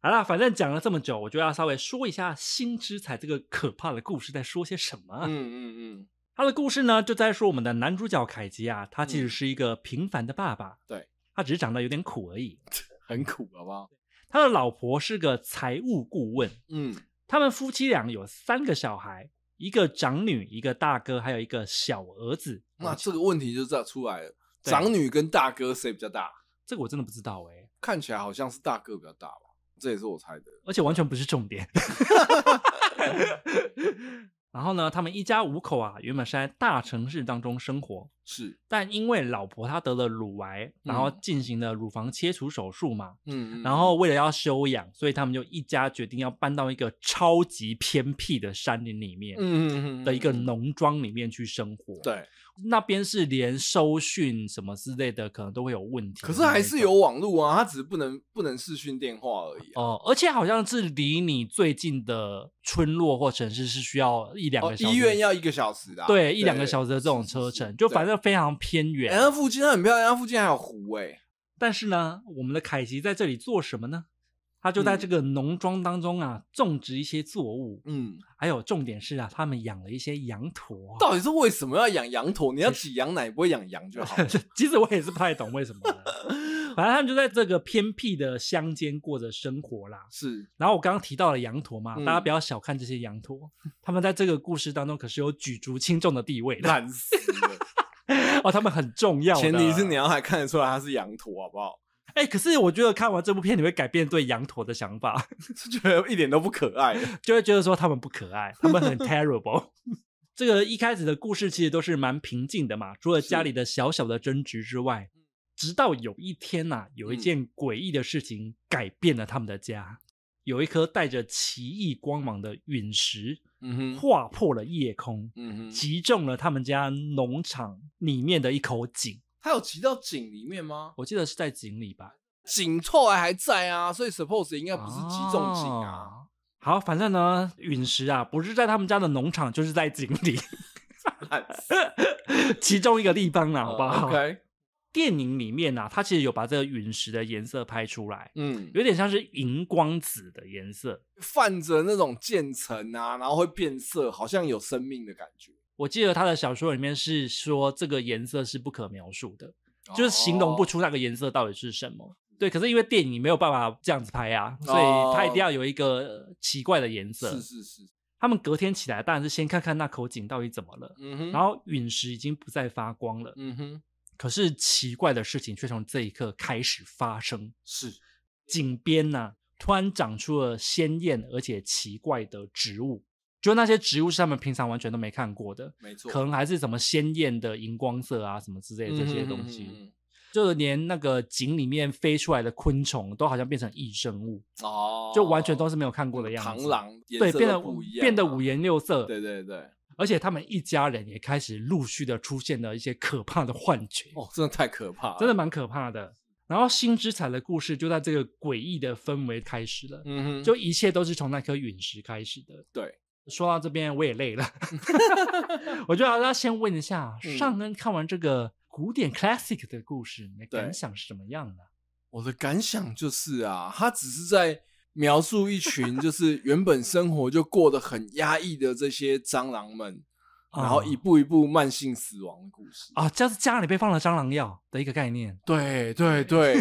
好啦，反正讲了这么久，我就要稍微说一下《新之才这个可怕的故事在说些什么。嗯嗯嗯，他的故事呢，就在说我们的男主角凯吉啊，他其实是一个平凡的爸爸，对他只是长得有点苦而已，(laughs) 很苦，好不好？他的老婆是个财务顾问，嗯，他们夫妻俩有三个小孩。一个长女，一个大哥，还有一个小儿子。那这个问题就这出来了。长女跟大哥谁比较大？这个我真的不知道哎。看起来好像是大哥比较大吧，这也是我猜的。而且完全不是重点。(laughs) 然后呢，他们一家五口啊，原本是在大城市当中生活，是，但因为老婆她得了乳癌，然后进行了乳房切除手术嘛，嗯，然后为了要休养，所以他们就一家决定要搬到一个超级偏僻的山林里面，嗯嗯嗯，的一个农庄里面去生活，对。那边是连收讯什么之类的，可能都会有问题。可是还是有网络啊，它只是不能不能视讯电话而已。哦，而且好像是离你最近的村落或城市是需要一两个小时，医院要一个小时的。对，一两个小时的这种车程，就反正非常偏远。然后附近很漂亮，然附近还有湖哎。但是呢，我们的凯奇在这里做什么呢？他就在这个农庄当中啊，种植一些作物。嗯，还有重点是啊，他们养了一些羊驼。到底是为什么要养羊驼？你要挤羊奶，不会养羊就好。(laughs) 其实我也是不太懂为什么。反正他们就在这个偏僻的乡间过着生活啦。是。然后我刚刚提到了羊驼嘛，大家不要小看这些羊驼，他们在这个故事当中可是有举足轻重的地位。烂死。(laughs) 哦，他们很重要。前提是你要还看得出来它是羊驼，好不好？哎，可是我觉得看完这部片，你会改变对羊驼的想法，(laughs) 觉得一点都不可爱，就会觉得说他们不可爱，他们很 terrible。(laughs) (laughs) 这个一开始的故事其实都是蛮平静的嘛，除了家里的小小的争执之外，直到有一天呐，有一件诡异的事情改变了他们的家，有一颗带着奇异光芒的陨石划破了夜空，嗯哼，击中了他们家农场里面的一口井。他有骑到井里面吗？我记得是在井里吧，井出来还在啊，所以 suppose 应该不是击中井啊。好，反正呢，陨石啊，不是在他们家的农场，就是在井里，(laughs) 其中一个地方啦，好不好？OK。(laughs) 电影里面啊，它其实有把这个陨石的颜色拍出来，嗯，有点像是荧光紫的颜色，泛着那种渐层啊，然后会变色，好像有生命的感觉。我记得他的小说里面是说这个颜色是不可描述的，就是形容不出那个颜色到底是什么。对，可是因为电影没有办法这样子拍啊，所以他一定要有一个奇怪的颜色。是是是。他们隔天起来，当然是先看看那口井到底怎么了。嗯哼。然后陨石已经不再发光了。嗯哼。可是奇怪的事情却从这一刻开始发生。是。井边呢，突然长出了鲜艳而且奇怪的植物。就那些植物是他们平常完全都没看过的，没错，可能还是什么鲜艳的荧光色啊什么之类这些东西，就连那个井里面飞出来的昆虫都好像变成异生物哦，就完全都是没有看过的样子。螳螂对，变得五变得五颜六色，对对对。而且他们一家人也开始陆续的出现了一些可怕的幻觉哦，真的太可怕，真的蛮可怕的。然后新之彩的故事就在这个诡异的氛围开始了，嗯哼，就一切都是从那颗陨石开始的，对。说到这边我也累了，(laughs) 我就得要先问一下上恩，看完这个古典 classic 的故事，你的感想是什么样的？我的感想就是啊，他只是在描述一群就是原本生活就过得很压抑的这些蟑螂们，然后一步一步慢性死亡的故事啊，就是家里被放了蟑螂药的一个概念。对对对，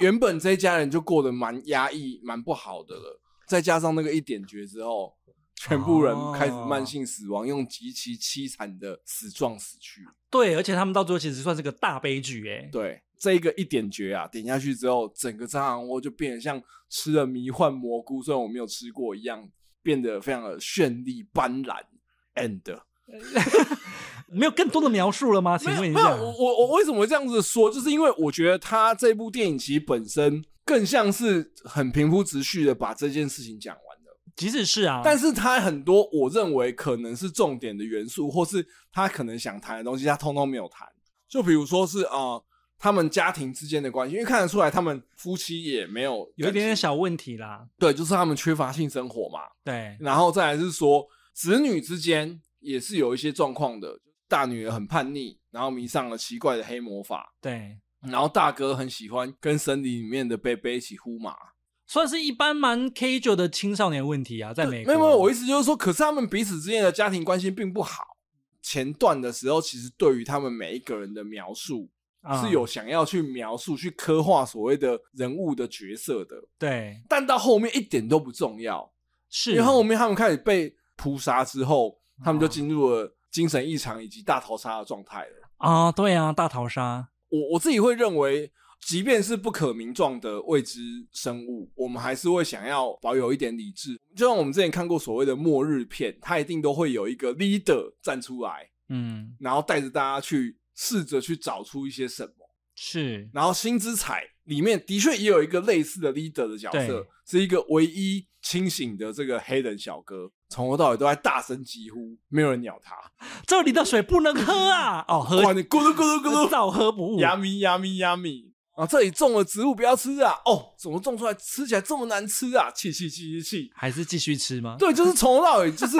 原本这一家人就过得蛮压抑、蛮不好的了，再加上那个一点绝之后。全部人开始慢性死亡，用极其凄惨的死状死去对，而且他们到最后其实算是个大悲剧，哎。对，这一个一点绝啊，点下去之后，整个蟑螂窝就变得像吃了迷幻蘑菇，虽然我没有吃过一样，变得非常的绚丽斑斓。And (laughs) 没有更多的描述了吗？请问一下，我我为什么这样子说？就是因为我觉得他这部电影其实本身更像是很平铺直叙的把这件事情讲完。即使是啊，但是他很多我认为可能是重点的元素，或是他可能想谈的东西，他通通没有谈。就比如说是啊，他们家庭之间的关系，因为看得出来他们夫妻也没有有一点点小问题啦。对，就是他们缺乏性生活嘛。对，然后再来是说子女之间也是有一些状况的，大女儿很叛逆，然后迷上了奇怪的黑魔法。对，然后大哥很喜欢跟森林里面的贝贝一起呼马。算是一般蛮 casual 的青少年问题啊，在美没有，我意思就是说，可是他们彼此之间的家庭关系并不好。前段的时候，其实对于他们每一个人的描述是有想要去描述、去刻画所谓的人物的角色的。对，但到后面一点都不重要，是因为后面他们开始被屠杀之后，他们就进入了精神异常以及大逃杀的状态了。啊，对啊，大逃杀，我我自己会认为。即便是不可名状的未知生物，我们还是会想要保有一点理智。就像我们之前看过所谓的末日片，它一定都会有一个 leader 站出来，嗯，然后带着大家去试着去找出一些什么。是，然后《星之彩》里面的确也有一个类似的 leader 的角色，是一个唯一清醒的这个黑人小哥，从头到尾都在大声疾呼，没有人鸟他。这里的水不能喝啊！(laughs) 哦，喝咕噜咕噜咕噜，(laughs) 倒喝不。误。呀咪呀咪呀咪。啊！这里种的植物不要吃啊！哦，怎么种出来吃起来这么难吃啊？气气气气气！还是继续吃吗？对，就是从头到尾，就是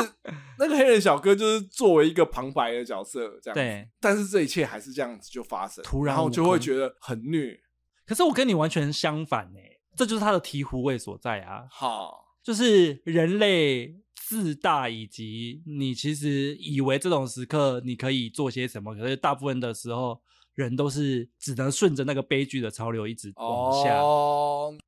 那个黑人小哥，就是作为一个旁白的角色这样。对，但是这一切还是这样子就发生，突然就会觉得很虐。可是我跟你完全相反呢，这就是他的醍醐味所在啊！好，就是人类自大，以及你其实以为这种时刻你可以做些什么，可是大部分的时候。人都是只能顺着那个悲剧的潮流一直往下，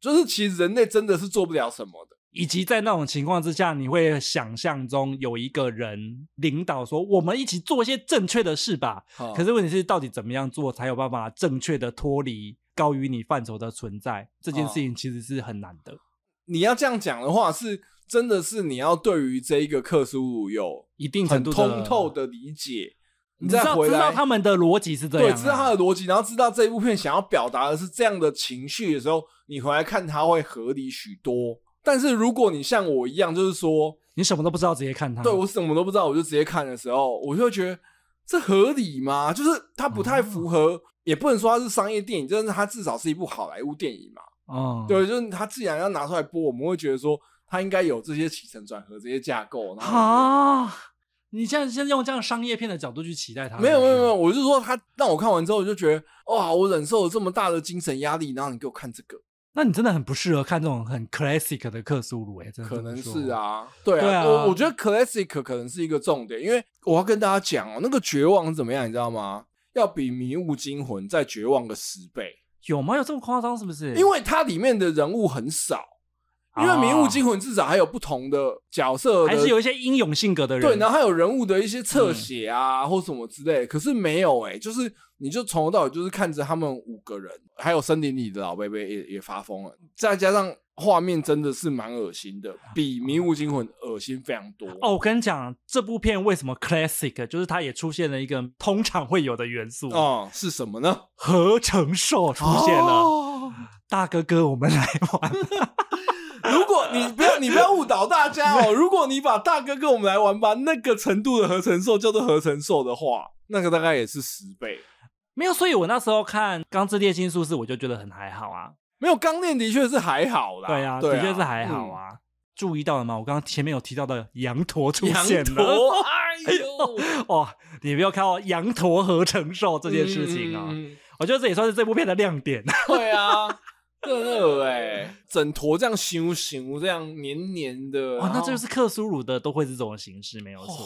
就是其实人类真的是做不了什么的。以及在那种情况之下，你会想象中有一个人领导说：“我们一起做一些正确的事吧。”可是问题是，到底怎么样做才有办法正确的脱离高于你范畴的存在？这件事情其实是很难的。你要这样讲的话，是真的是你要对于这一个克苏鲁有一定程度的通透的理解。你知道知道他们的逻辑是这样，对，知道他的逻辑，然后知道这一部片想要表达的是这样的情绪的时候，你回来看它会合理许多。但是如果你像我一样，就是说你什么都不知道直接看它，对我什么都不知道我就直接看的时候，我就会觉得这合理吗？就是它不太符合，也不能说它是商业电影，但是它至少是一部好莱坞电影嘛。哦，对，就是它既然要拿出来播，我们会觉得说它应该有这些起承转合这些架构，然啊。你现在先用这样商业片的角度去期待它，没有没有没有，我是说他让我看完之后我就觉得，哇，我忍受了这么大的精神压力，然后你给我看这个，那你真的很不适合看这种很 classic 的克苏鲁，诶，真的可能是啊，对啊，我我觉得 classic 可能是一个重点，因为我要跟大家讲哦，那个绝望怎么样，你知道吗？要比《迷雾惊魂》再绝望个十倍，有吗？有这么夸张是不是？因为它里面的人物很少。因为《迷雾惊魂》至少还有不同的角色，还是有一些英勇性格的人，对，然后还有人物的一些侧写啊，或什么之类。可是没有哎，就是你就从头到尾就是看着他们五个人，还有森林里的老贝贝也也发疯了，再加上画面真的是蛮恶心的，比《迷雾惊魂》恶心非常多。哦，我跟你讲，这部片为什么 classic？就是它也出现了一个通常会有的元素嗯，是什么呢？何成硕出现了，大哥哥，我们来玩。(laughs) 如果你不要你不要误导大家哦，如果你把大哥跟我们来玩吧，那个程度的合成兽叫做合成兽的话，那个大概也是十倍。没有，所以我那时候看《钢之炼金术士》，我就觉得很还好啊。没有，钢炼的确是还好啦。对啊，的确是还好啊。注意到了吗？我刚刚前面有提到的羊驼出现了。哎呦，哇！(laughs) 你不要看到羊驼合成兽这件事情啊，我觉得这也算是这部片的亮点。对啊，热热哎。整坨这样形无形，这样黏黏的，那这就是克苏鲁的都会是这种形式，没有错，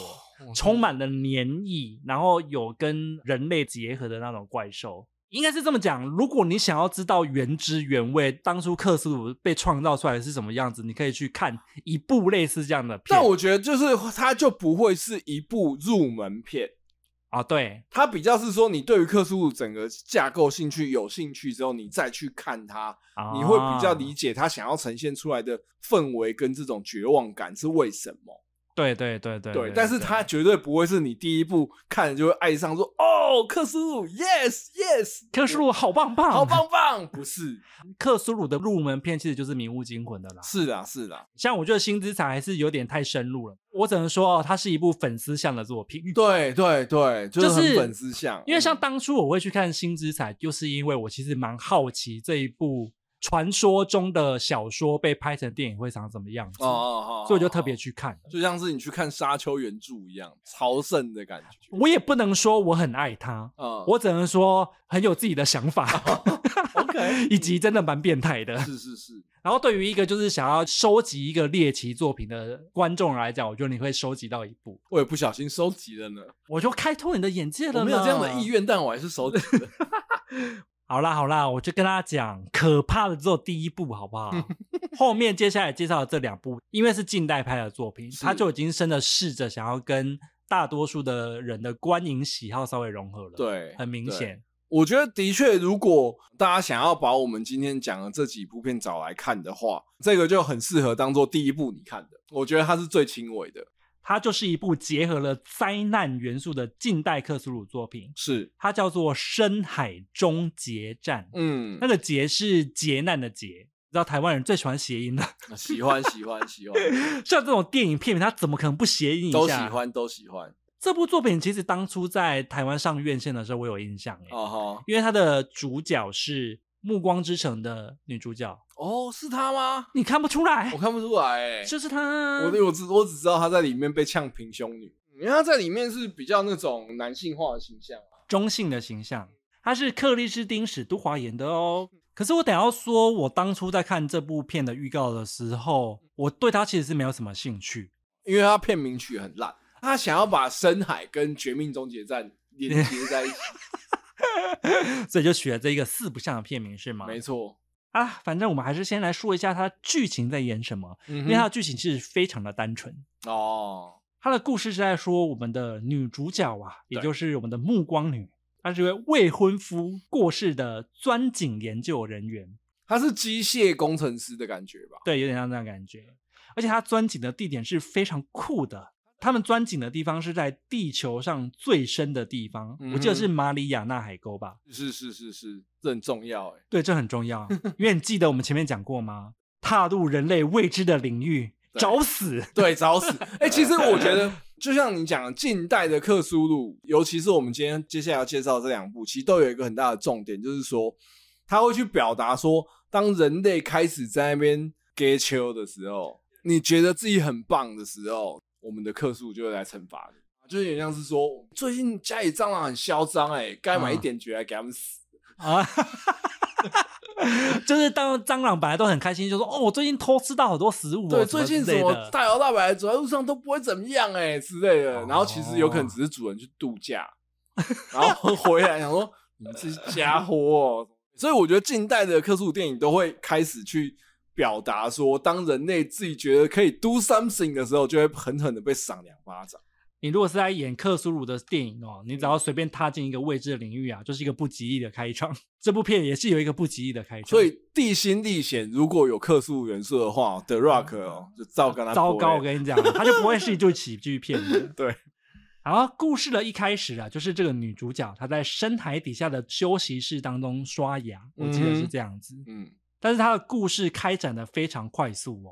充满了黏液，然后有跟人类结合的那种怪兽，应该是这么讲。如果你想要知道原汁原味当初克苏鲁被创造出来是什么样子，你可以去看一部类似这样的片。但我觉得就是它就不会是一部入门片。啊，对，他比较是说，你对于克苏鲁整个架构兴趣有兴趣之后，你再去看它，你会比较理解他想要呈现出来的氛围跟这种绝望感是为什么。对对对对对，但是他绝对不会是你第一部看就会爱上说哦，克苏鲁，yes yes，克苏鲁好棒棒，好棒棒，不是 (laughs) 克苏鲁的入门片，其实就是《迷雾惊魂》的啦。是啦是啦，像我觉得《新资产》还是有点太深入了，我只能说哦，它是一部粉丝向的作品。对对对，就是粉丝向。因为像当初我会去看《新资产》，就是因为我其实蛮好奇这一部。传说中的小说被拍成电影会长什么样子？哦哦哦！所以我就特别去看，就像是你去看《沙丘》原著一样，朝圣的感觉。我也不能说我很爱它，我只能说很有自己的想法。(laughs) OK，(laughs) 以及真的蛮变态的。是是是。然后对于一个就是想要收集一个猎奇作品的观众来讲，我觉得你会收集到一部。我也不小心收集了呢。我就开拓你的眼界了我没有这样的意愿，但我还是收集了。(laughs) 好啦好啦，我就跟大家讲，可怕的只有第一部，好不好？(laughs) 后面接下来介绍的这两部，因为是近代拍的作品，他就已经真的试着想要跟大多数的人的观影喜好稍微融合了。对，很明显。我觉得的确，如果大家想要把我们今天讲的这几部片找来看的话，这个就很适合当做第一部你看的。我觉得它是最轻微的。它就是一部结合了灾难元素的近代克苏鲁作品，是它叫做《深海终结战》。嗯，那个“劫”是劫难的“劫”，你知道台湾人最喜欢谐音的，喜欢喜欢喜欢。(laughs) 像这种电影片名，它怎么可能不谐音？都喜欢都喜欢。这部作品其实当初在台湾上院线的时候，我有印象哦。因为它的主角是。暮光之城的女主角哦，是她吗？你看不出来，我看不出来，哎，就是她。我我只我只知道她在里面被呛平胸女，因为她在里面是比较那种男性化的形象啊，中性的形象。她是克里斯汀·史都华演的哦。可是我等要说，我当初在看这部片的预告的时候，我对她其实是没有什么兴趣，因为她片名曲很烂，他想要把深海跟绝命终结站连接在一起。(laughs) (laughs) 所以就取了这一个四不像的片名是吗？没错啊，反正我们还是先来说一下它剧情在演什么，嗯、因为它的剧情其实非常的单纯哦。它的故事是在说我们的女主角啊，也就是我们的暮光女，她是一位未婚夫过世的钻井研究人员，她是机械工程师的感觉吧？对，有点像这样感觉，而且她钻井的地点是非常酷的。他们钻井的地方是在地球上最深的地方，我记得是马里亚纳海沟吧？是是是是，这很重要哎。对，这很重要，(laughs) 因为你记得我们前面讲过吗？踏入人类未知的领域，找死！对，找死！哎，(laughs) 其实我觉得，就像你讲近代的克苏鲁，尤其是我们今天接下来要介绍这两部，其实都有一个很大的重点，就是说他会去表达说，当人类开始在那边盖丘的时候，你觉得自己很棒的时候。我们的客苏就就来惩罚你，就是有点像是说，最近家里蟑螂很嚣张哎，该买一点绝来给他们死 (laughs) 啊！就是当蟑螂本来都很开心，就说哦，我最近偷吃到很多食物哦，对，最近怎么大摇大摆走在路上都不会怎么样哎之类的。然后其实有可能只是主人去度假，然后 (laughs) 回来想说你们这些家伙。所以我觉得近代的克苏鲁电影都会开始去。表达说，当人类自己觉得可以 do something 的时候，就会狠狠的被赏两巴掌。你如果是在演克苏鲁的电影哦，你只要随便踏进一个未知的领域啊，就是一个不吉利的开场。(laughs) 这部片也是有一个不吉利的开场。所以《地心历险》如果有克苏鲁元素的话，The Rock 哦，就糟跟他糟糕。我跟你讲，它 (laughs) 就不会是一部喜剧片。对，(laughs) 然后故事的一开始啊，就是这个女主角她在深海底下的休息室当中刷牙，我记得是这样子。嗯。但是他的故事开展的非常快速哦，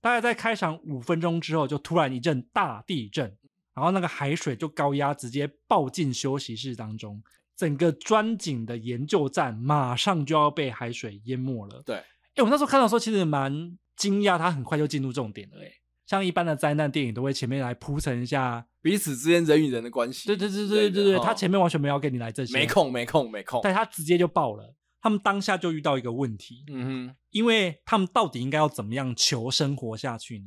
大概在开场五分钟之后，就突然一阵大地震，然后那个海水就高压直接爆进休息室当中，整个钻井的研究站马上就要被海水淹没了。对，哎，我那时候看到时候其实蛮惊讶，他很快就进入重点了。哎，像一般的灾难电影都会前面来铺陈一下彼此之间人与人的关系，对对对对对对，他前面完全没有跟你来这些，没空没空没空，但他直接就爆了。他们当下就遇到一个问题，嗯哼，因为他们到底应该要怎么样求生活下去呢？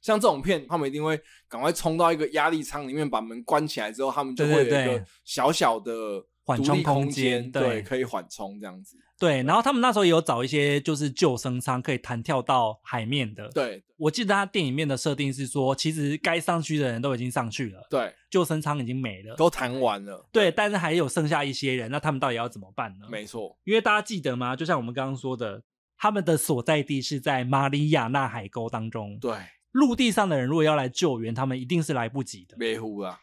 像这种片，他们一定会赶快冲到一个压力舱里面，把门关起来之后，他们就会有一个小小的。缓冲空间，对，可以缓冲这样子。对，然后他们那时候也有找一些就是救生舱，可以弹跳到海面的。对，我记得他电影面的设定是说，其实该上去的人都已经上去了。对，救生舱已经没了，都弹完了。对，但是还有剩下一些人，那他们到底要怎么办呢？没错，因为大家记得吗？就像我们刚刚说的，他们的所在地是在马里亚纳海沟当中。对，陆地上的人如果要来救援，他们一定是来不及的。别胡啊！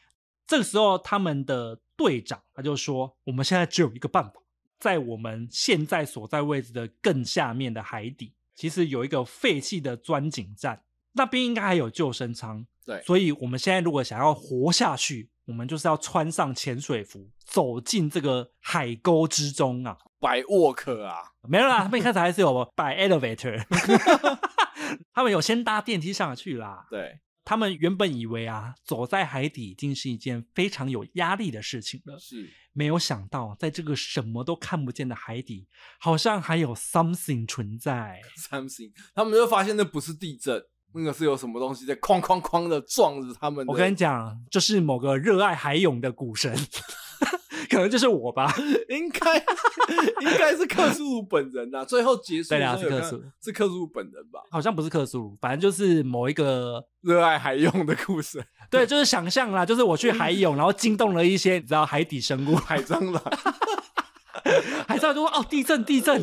这个时候，他们的队长他就说：“我们现在只有一个办法，在我们现在所在位置的更下面的海底，其实有一个废弃的钻井站，那边应该还有救生舱。对，所以我们现在如果想要活下去，我们就是要穿上潜水服，走进这个海沟之中啊。”摆沃克啊，没有啦，他们一开始还是有 (laughs) 摆 elevator，(laughs) 他们有先搭电梯上去啦。对。他们原本以为啊，走在海底已经是一件非常有压力的事情了，是没有想到，在这个什么都看不见的海底，好像还有 something 存在。something，他们就发现那不是地震，那个是有什么东西在哐哐哐的撞着他们。我跟你讲，就是某个热爱海泳的股神。可能就是我吧，(laughs) 应该 (laughs) 应该是克苏鲁本人呐。最后结束是克苏是克苏鲁本人吧？好像不是克苏鲁，反正就是某一个热爱海泳的故事。(laughs) 对，就是想象啦，就是我去海泳，然后惊动了一些你知道海底生物，海蟑螂，海蟑螂就说：“哦，地震，地震。”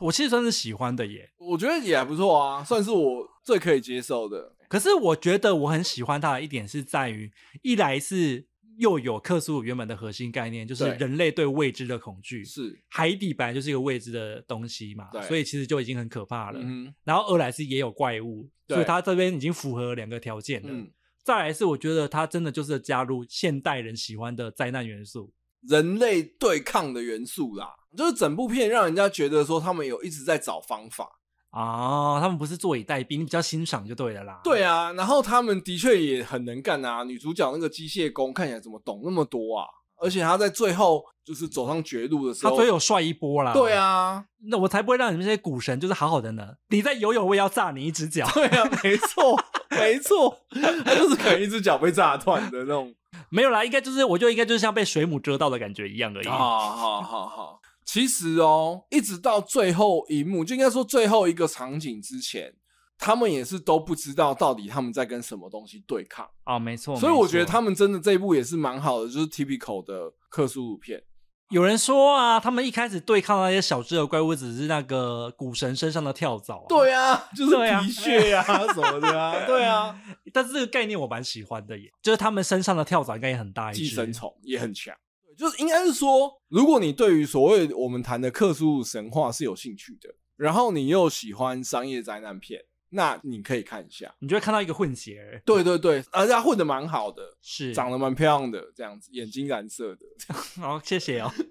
我其实算是喜欢的耶，我觉得也还不错啊，算是我最可以接受的。可是我觉得我很喜欢它的一点是在于，一来是。又有克苏鲁原本的核心概念，就是人类对未知的恐惧。是海底本来就是一个未知的东西嘛，所以其实就已经很可怕了。嗯、然后二来是也有怪物，所以他这边已经符合两个条件了。再来是我觉得他真的就是加入现代人喜欢的灾难元素，人类对抗的元素啦，就是整部片让人家觉得说他们有一直在找方法。哦，他们不是坐以待毙，你比较欣赏就对了啦。对啊，然后他们的确也很能干啊。女主角那个机械工看起来怎么懂那么多啊？而且她在最后就是走上绝路的时候，她最有帅一波啦。对啊，那我才不会让你们这些股神就是好好的呢。你在游泳，我也要炸你一只脚。对啊，没错，没错，就是可能一只脚被炸断的那种。没有啦，应该就是我就应该就是像被水母蛰到的感觉一样而已。好好好。其实哦，一直到最后一幕，就应该说最后一个场景之前，他们也是都不知道到底他们在跟什么东西对抗啊。没错，所以我觉得他们真的这一部也是蛮好的，就是 typical 的克苏鲁片。有人说啊，他们一开始对抗那些小只的怪物，只是那个古神身上的跳蚤。对啊，就是皮屑呀 (laughs) 什么的啊。对啊，但是这个概念我蛮喜欢的，耶，就是他们身上的跳蚤应该也很大一寄生虫也很强。就是应该是说，如果你对于所谓我们谈的克苏鲁神话是有兴趣的，然后你又喜欢商业灾难片，那你可以看一下，你就会看到一个混血儿。对对对，而且他混的蛮好的，是长得蛮漂亮的，这样子，眼睛蓝色的。好，(laughs) 谢谢哦。(laughs) (laughs)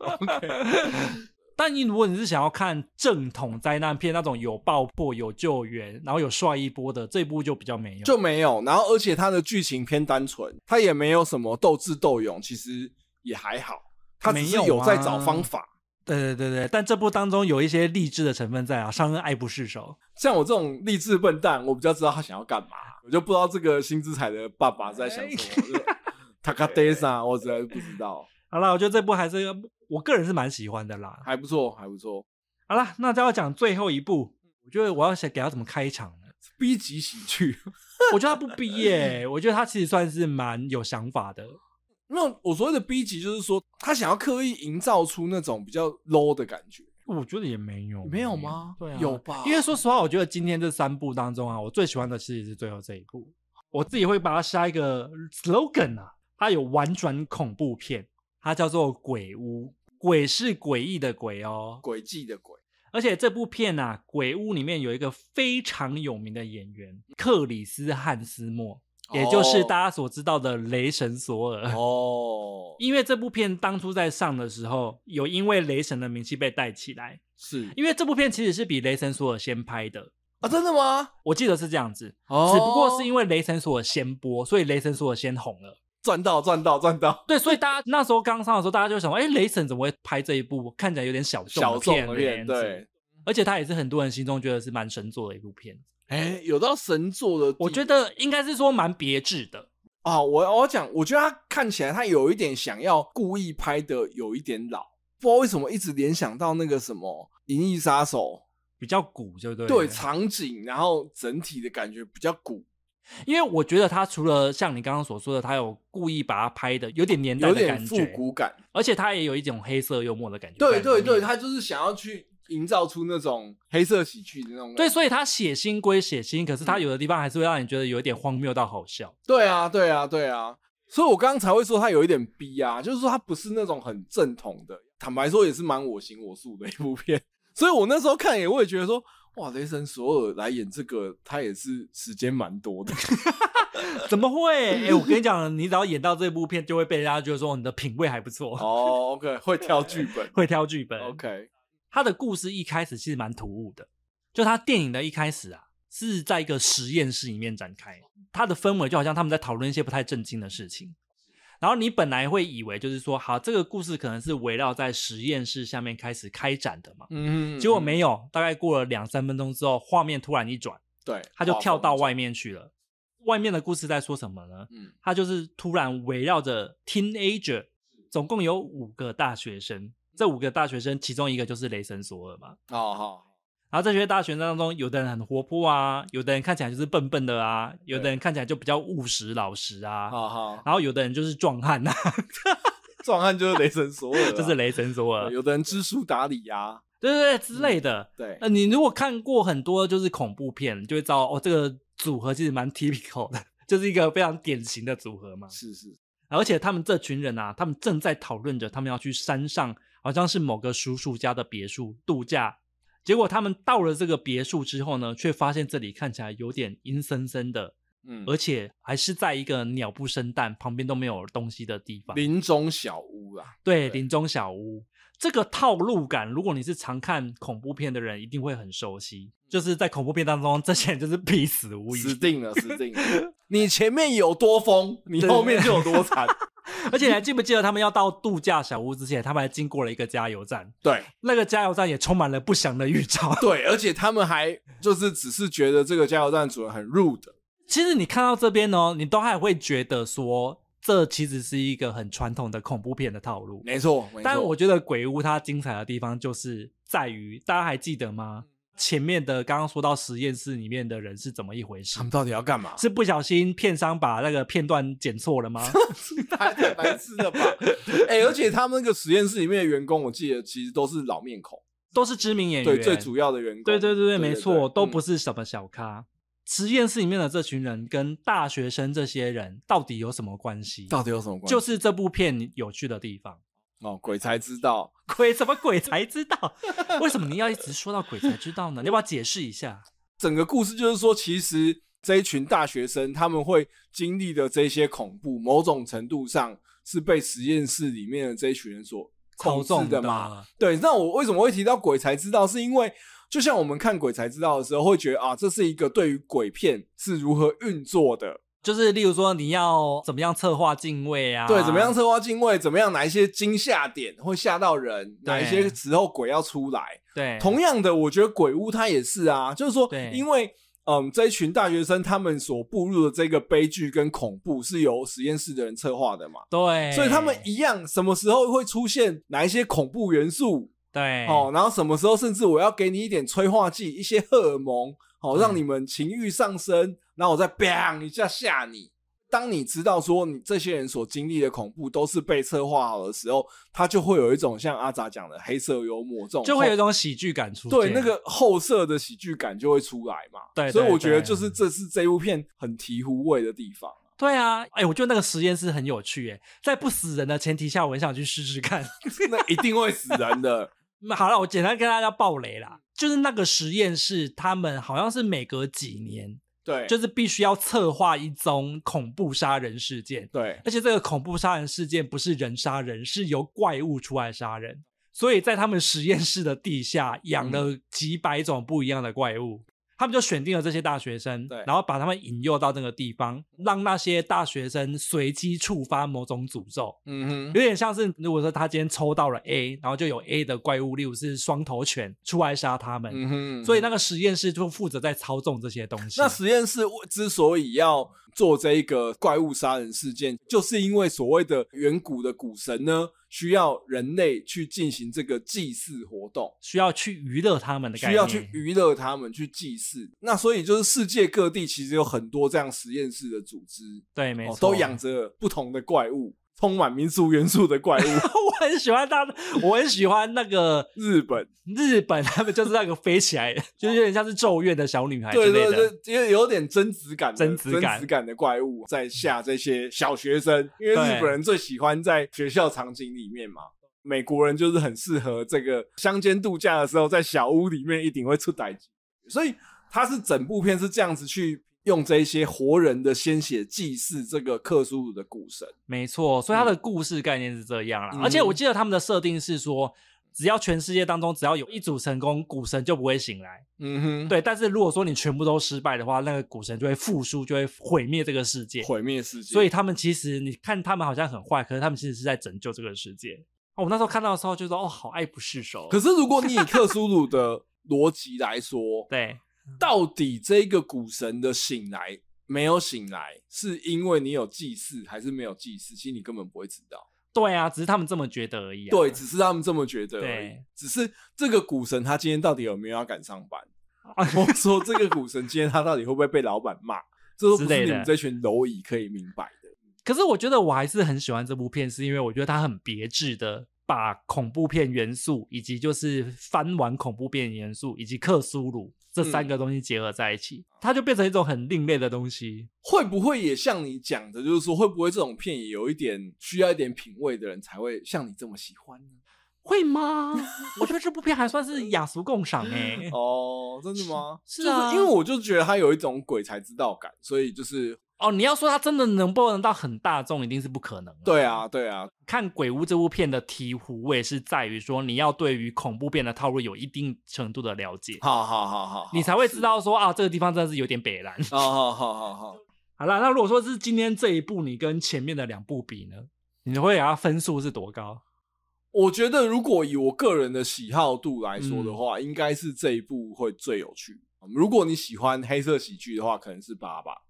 但你如果你是想要看正统灾难片，那种有爆破、有救援，然后有帅一波的，这部就比较没有，就没有。然后而且它的剧情偏单纯，它也没有什么斗智斗勇，其实。也还好，他只是有在找方法。对对对对，但这部当中有一些励志的成分在啊。商恩爱不释手，像我这种励志笨蛋，我比较知道他想要干嘛，我就不知道这个新之彩的爸爸在想什么。他卡得萨，我实在是 (laughs) 不知道。好了，我觉得这部还是我个人是蛮喜欢的啦，还不错，还不错。好了，那就要讲最后一部，我觉得我要想给他怎么开场呢？B 级喜剧，(laughs) 我觉得他不 B 耶，我觉得他其实算是蛮有想法的。那我所谓的 B 级，就是说他想要刻意营造出那种比较 low 的感觉。我觉得也没有，没有吗？对啊，有吧？因为说实话，我觉得今天这三部当中啊，我最喜欢的其实是最后这一部。我自己会把它下一个 slogan 啊，它有玩转恐怖片，它叫做《鬼屋》，鬼是诡异的鬼哦，诡计的鬼。而且这部片啊，《鬼屋》里面有一个非常有名的演员克里斯汉斯莫。也就是大家所知道的雷神索尔 (laughs) 哦，因为这部片当初在上的时候，有因为雷神的名气被带起来，是因为这部片其实是比雷神索尔先拍的啊？真的吗？我记得是这样子，只不过是因为雷神索尔先播，所以雷神索尔先红了，赚到赚到赚到！对，所以大家那时候刚上的时候，大家就想说，哎，雷神怎么会拍这一部看起来有点小小片？对，而且他也是很多人心中觉得是蛮神作的一部片子。哎，有到神作的，我觉得应该是说蛮别致的啊。我我讲，我觉得他看起来他有一点想要故意拍的，有一点老，不知道为什么一直联想到那个什么《银翼杀手》，比较古，对不对对场景，然后整体的感觉比较古。因为我觉得他除了像你刚刚所说的，他有故意把它拍的有点年代，有点复古感，而且他也有一种黑色幽默的感觉。对对对，他就是想要去。营造出那种黑色喜剧的那种对，所以他写心归写心。可是他有的地方还是会让你觉得有一点荒谬到好笑。对啊，对啊，对啊！所以我刚刚才会说他有一点逼啊，就是说他不是那种很正统的，坦白说也是蛮我行我素的一部片。(laughs) 所以我那时候看也，会觉得说，哇，雷神索尔来演这个，他也是时间蛮多的。(laughs) 怎么会？哎，我跟你讲，你只要演到这部片，就会被人家得说你的品味还不错。哦，OK，会挑剧本，(laughs) 会挑剧本，OK。他的故事一开始其实蛮突兀的，就他电影的一开始啊，是在一个实验室里面展开，他的氛围就好像他们在讨论一些不太正经的事情。然后你本来会以为就是说，好，这个故事可能是围绕在实验室下面开始开展的嘛，嗯，结果没有，大概过了两三分钟之后，画面突然一转，对，他就跳到外面去了。外面的故事在说什么呢？嗯，他就是突然围绕着 teenager，总共有五个大学生。这五个大学生，其中一个就是雷神索尔嘛。哦好，然后这些大学生当中，有的人很活泼啊，有的人看起来就是笨笨的啊，有的人看起来就比较务实老实啊。哦好，然后有的人就是壮汉呐，(laughs) 壮汉就是雷神索尔，(laughs) 就是雷神索尔。有的人知书达理呀，对对对之类的。对，呃，你如果看过很多就是恐怖片，就会知道哦，这个组合其实蛮 typical 的，(laughs) 就是一个非常典型的组合嘛。是是，而且他们这群人啊，他们正在讨论着，他们要去山上。好像是某个叔叔家的别墅度假，结果他们到了这个别墅之后呢，却发现这里看起来有点阴森森的，嗯，而且还是在一个鸟不生蛋、旁边都没有东西的地方。林中小屋啊，对，林中小屋这个套路感，如果你是常看恐怖片的人，一定会很熟悉。就是在恐怖片当中，这些人就是必死无疑，死定了，死定了。你前面有多疯，你后面就有多惨。(laughs) 而且你还记不记得，他们要到度假小屋之前，他们还经过了一个加油站？对，那个加油站也充满了不祥的预兆。对，而且他们还就是只是觉得这个加油站主人很 rude。其实你看到这边呢，你都还会觉得说，这其实是一个很传统的恐怖片的套路。没错，但我觉得鬼屋它精彩的地方就是在于，大家还记得吗？前面的刚刚说到实验室里面的人是怎么一回事？他们到底要干嘛？是不小心片商把那个片段剪错了吗？太 (laughs) 白痴的吧？哎，而且他们那个实验室里面的员工，我记得其实都是老面孔，都是知名演员。对，最主要的员工。对对对对，没错，都不是什么小咖。实验室里面的这群人跟大学生这些人到底有什么关系？到底有什么关系？就是这部片有趣的地方。哦，鬼才知道，(laughs) 鬼什么鬼才知道？(laughs) 为什么你要一直说到鬼才知道呢？你要不要解释一下？整个故事就是说，其实这一群大学生他们会经历的这些恐怖，某种程度上是被实验室里面的这一群人所控制的嘛？对。那我为什么会提到鬼才知道？是因为就像我们看《鬼才知道》的时候，会觉得啊，这是一个对于鬼片是如何运作的。就是，例如说，你要怎么样策划敬畏啊？对，怎么样策划敬畏？怎么样哪一些惊吓点会吓到人？哪一些时候鬼要出来？对，同样的，我觉得鬼屋它也是啊，就是说，因为嗯，这一群大学生他们所步入的这个悲剧跟恐怖是由实验室的人策划的嘛？对，所以他们一样，什么时候会出现哪一些恐怖元素？对，哦，然后什么时候甚至我要给你一点催化剂，一些荷尔蒙，好让你们情欲上升。然后我再 bang 一下吓你！当你知道说你这些人所经历的恐怖都是被策划好的时候，他就会有一种像阿扎讲的黑色幽默，这种就会有一种喜剧感出。对，那个后色的喜剧感就会出来嘛。对，所以我觉得就是这是这部片很醍醐味的地方。对啊，哎，我觉得那个实验室很有趣哎，在不死人的前提下，我很想去试试看。(laughs) 那一定会死人的。(laughs) 好了，我简单跟大家爆雷啦，就是那个实验室，他们好像是每隔几年。对，就是必须要策划一宗恐怖杀人事件。对，而且这个恐怖杀人事件不是人杀人，是由怪物出来杀人。所以在他们实验室的地下养了几百种不一样的怪物。他们就选定了这些大学生，对，然后把他们引诱到那个地方，让那些大学生随机触发某种诅咒，嗯哼，有点像是如果说他今天抽到了 A，然后就有 A 的怪物，例如是双头犬出来杀他们，所以那个实验室就负责在操纵这些东西。那实验室之所以要。做这一个怪物杀人事件，就是因为所谓的远古的古神呢，需要人类去进行这个祭祀活动，需要去娱乐他们的，需要去娱乐他们去祭祀。那所以就是世界各地其实有很多这样实验室的组织，对，没错，都养着不同的怪物。充满民俗元素的怪物，(laughs) 我很喜欢他，我很喜欢那个日本，日本他们就是那个飞起来，(laughs) 就是有点像是咒怨的小女孩，对对对，因为有点真子感，贞贞子感的怪物在吓这些小学生。因为日本人最喜欢在学校场景里面嘛，美国人就是很适合这个乡间度假的时候，在小屋里面一定会出歹计，所以它是整部片是这样子去。用这些活人的鲜血祭祀这个克苏鲁的古神，没错。所以他的故事概念是这样啦。而且我记得他们的设定是说，只要全世界当中只要有一组成功，古神就不会醒来。嗯哼。对。但是如果说你全部都失败的话，那个古神就会复苏，就会毁灭这个世界，毁灭世界。所以他们其实你看他们好像很坏，可是他们其实是在拯救这个世界。我那时候看到的时候就说：“哦，好爱不释手。”可是如果你以克苏鲁的逻辑来说，(laughs) 对。到底这个股神的醒来没有醒来，是因为你有祭祀还是没有祭祀？其实你根本不会知道。对啊，只是他们这么觉得而已。对，只是他们这么觉得。对，只是这个股神他今天到底有没有要赶上班？我 (laughs) 说这个股神今天他到底会不会被老板骂？这都不是你们这群蝼蚁可以明白的。(laughs) 可是我觉得我还是很喜欢这部片，是因为我觉得它很别致的。把恐怖片元素以及就是翻玩恐怖片元素以及克苏鲁这三个东西结合在一起，它就变成一种很另类的东西。会不会也像你讲的，就是说会不会这种片也有一点需要一点品味的人才会像你这么喜欢呢？会吗？(laughs) 我觉得这部片还算是雅俗共赏哎。哦，真的吗？是啊，因为我就觉得它有一种鬼才知道感，所以就是。哦，你要说它真的能不能到很大众，一定是不可能。对啊，对啊。看《鬼屋》这部片的醍醐味是在于说，你要对于恐怖片的套路有一定程度的了解。好好好好，你才会知道说啊，这个地方真的是有点北兰。好好好好，好啦，那如果说是今天这一部，你跟前面的两部比呢？你会给它分数是多高？我觉得如果以我个人的喜好度来说的话，应该是这一部会最有趣。如果你喜欢黑色喜剧的话，可能是八吧。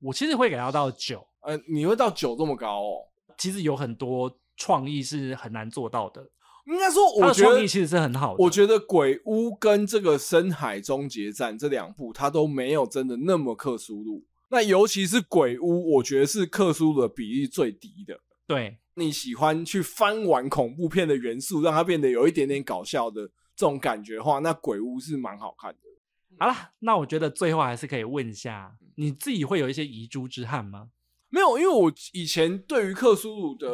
我其实会给他到九，呃，你会到九这么高哦。其实有很多创意是很难做到的。应该说，我的创意其实是很好的。我觉得《鬼屋》跟这个《深海终结战》这两部，它都没有真的那么克苏鲁。那尤其是《鬼屋》，我觉得是克苏鲁的比例最低的。对，你喜欢去翻玩恐怖片的元素，让它变得有一点点搞笑的这种感觉的话，那《鬼屋》是蛮好看的。好了，那我觉得最后还是可以问一下。你自己会有一些遗珠之憾吗？没有，因为我以前对于克苏鲁的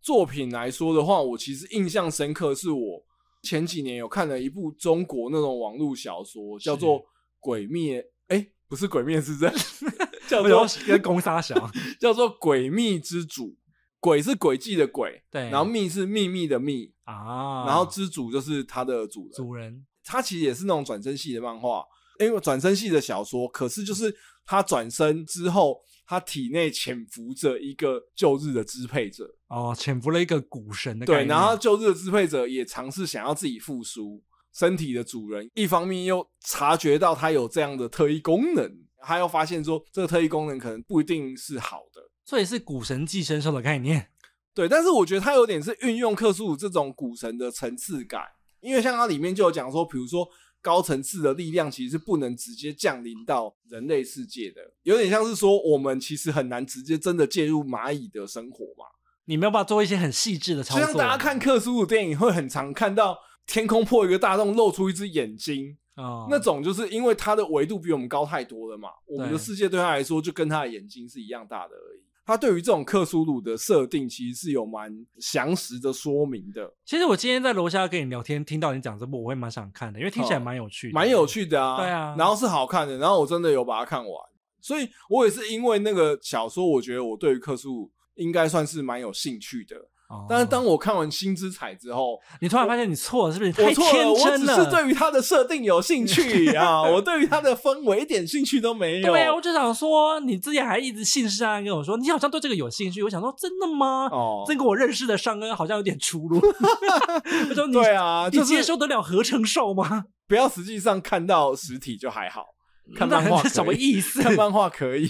作品来说的话，我其实印象深刻，是我前几年有看了一部中国那种网络小说，叫做《鬼灭》。哎，不是《鬼灭》是这，(laughs) 叫做《跟攻杀想》，叫做《鬼秘之主》。鬼是诡计的鬼，对，然后秘是秘密的秘啊，然后之主就是他的主人。主人，他其实也是那种转生系的漫画。因为转身系的小说，可是就是他转身之后，他体内潜伏着一个旧日的支配者哦，潜伏了一个古神的概念。对，然后旧日的支配者也尝试想要自己复苏身体的主人，一方面又察觉到他有这样的特异功能，他又发现说这个特异功能可能不一定是好的，所以是古神寄生兽的概念。(laughs) 对，但是我觉得它有点是运用克苏鲁这种古神的层次感，因为像它里面就有讲说，比如说。高层次的力量其实是不能直接降临到人类世界的，有点像是说我们其实很难直接真的介入蚂蚁的生活嘛。你们有没有做一些很细致的操作？就像大家看《克苏鲁》电影会很常看到天空破一个大洞，露出一只眼睛啊，那种就是因为它的维度比我们高太多了嘛。我们的世界对它来说就跟它的眼睛是一样大的而已。他对于这种克苏鲁的设定，其实是有蛮详实的说明的。其实我今天在楼下跟你聊天，听到你讲这部，我会蛮想看的，因为听起来蛮有趣，蛮有趣的啊。对啊，然后是好看的，然后我真的有把它看完。所以我也是因为那个小说，我觉得我对于克苏应该算是蛮有兴趣的。但是当我看完《星之彩》之后，你突然发现你错了，是不是？我错了，我只是对于它的设定有兴趣 (laughs) 啊，我对于它的氛围一点兴趣都没有。对啊，我就想说，你之前还一直信誓旦旦跟我说，你好像对这个有兴趣。我想说，真的吗？哦，这个我认识的尚恩好像有点出入。(laughs) 我说，对啊，你接受得了合成兽吗？(laughs) 不要实际上看到实体就还好，看漫画什么意思？看漫画可以，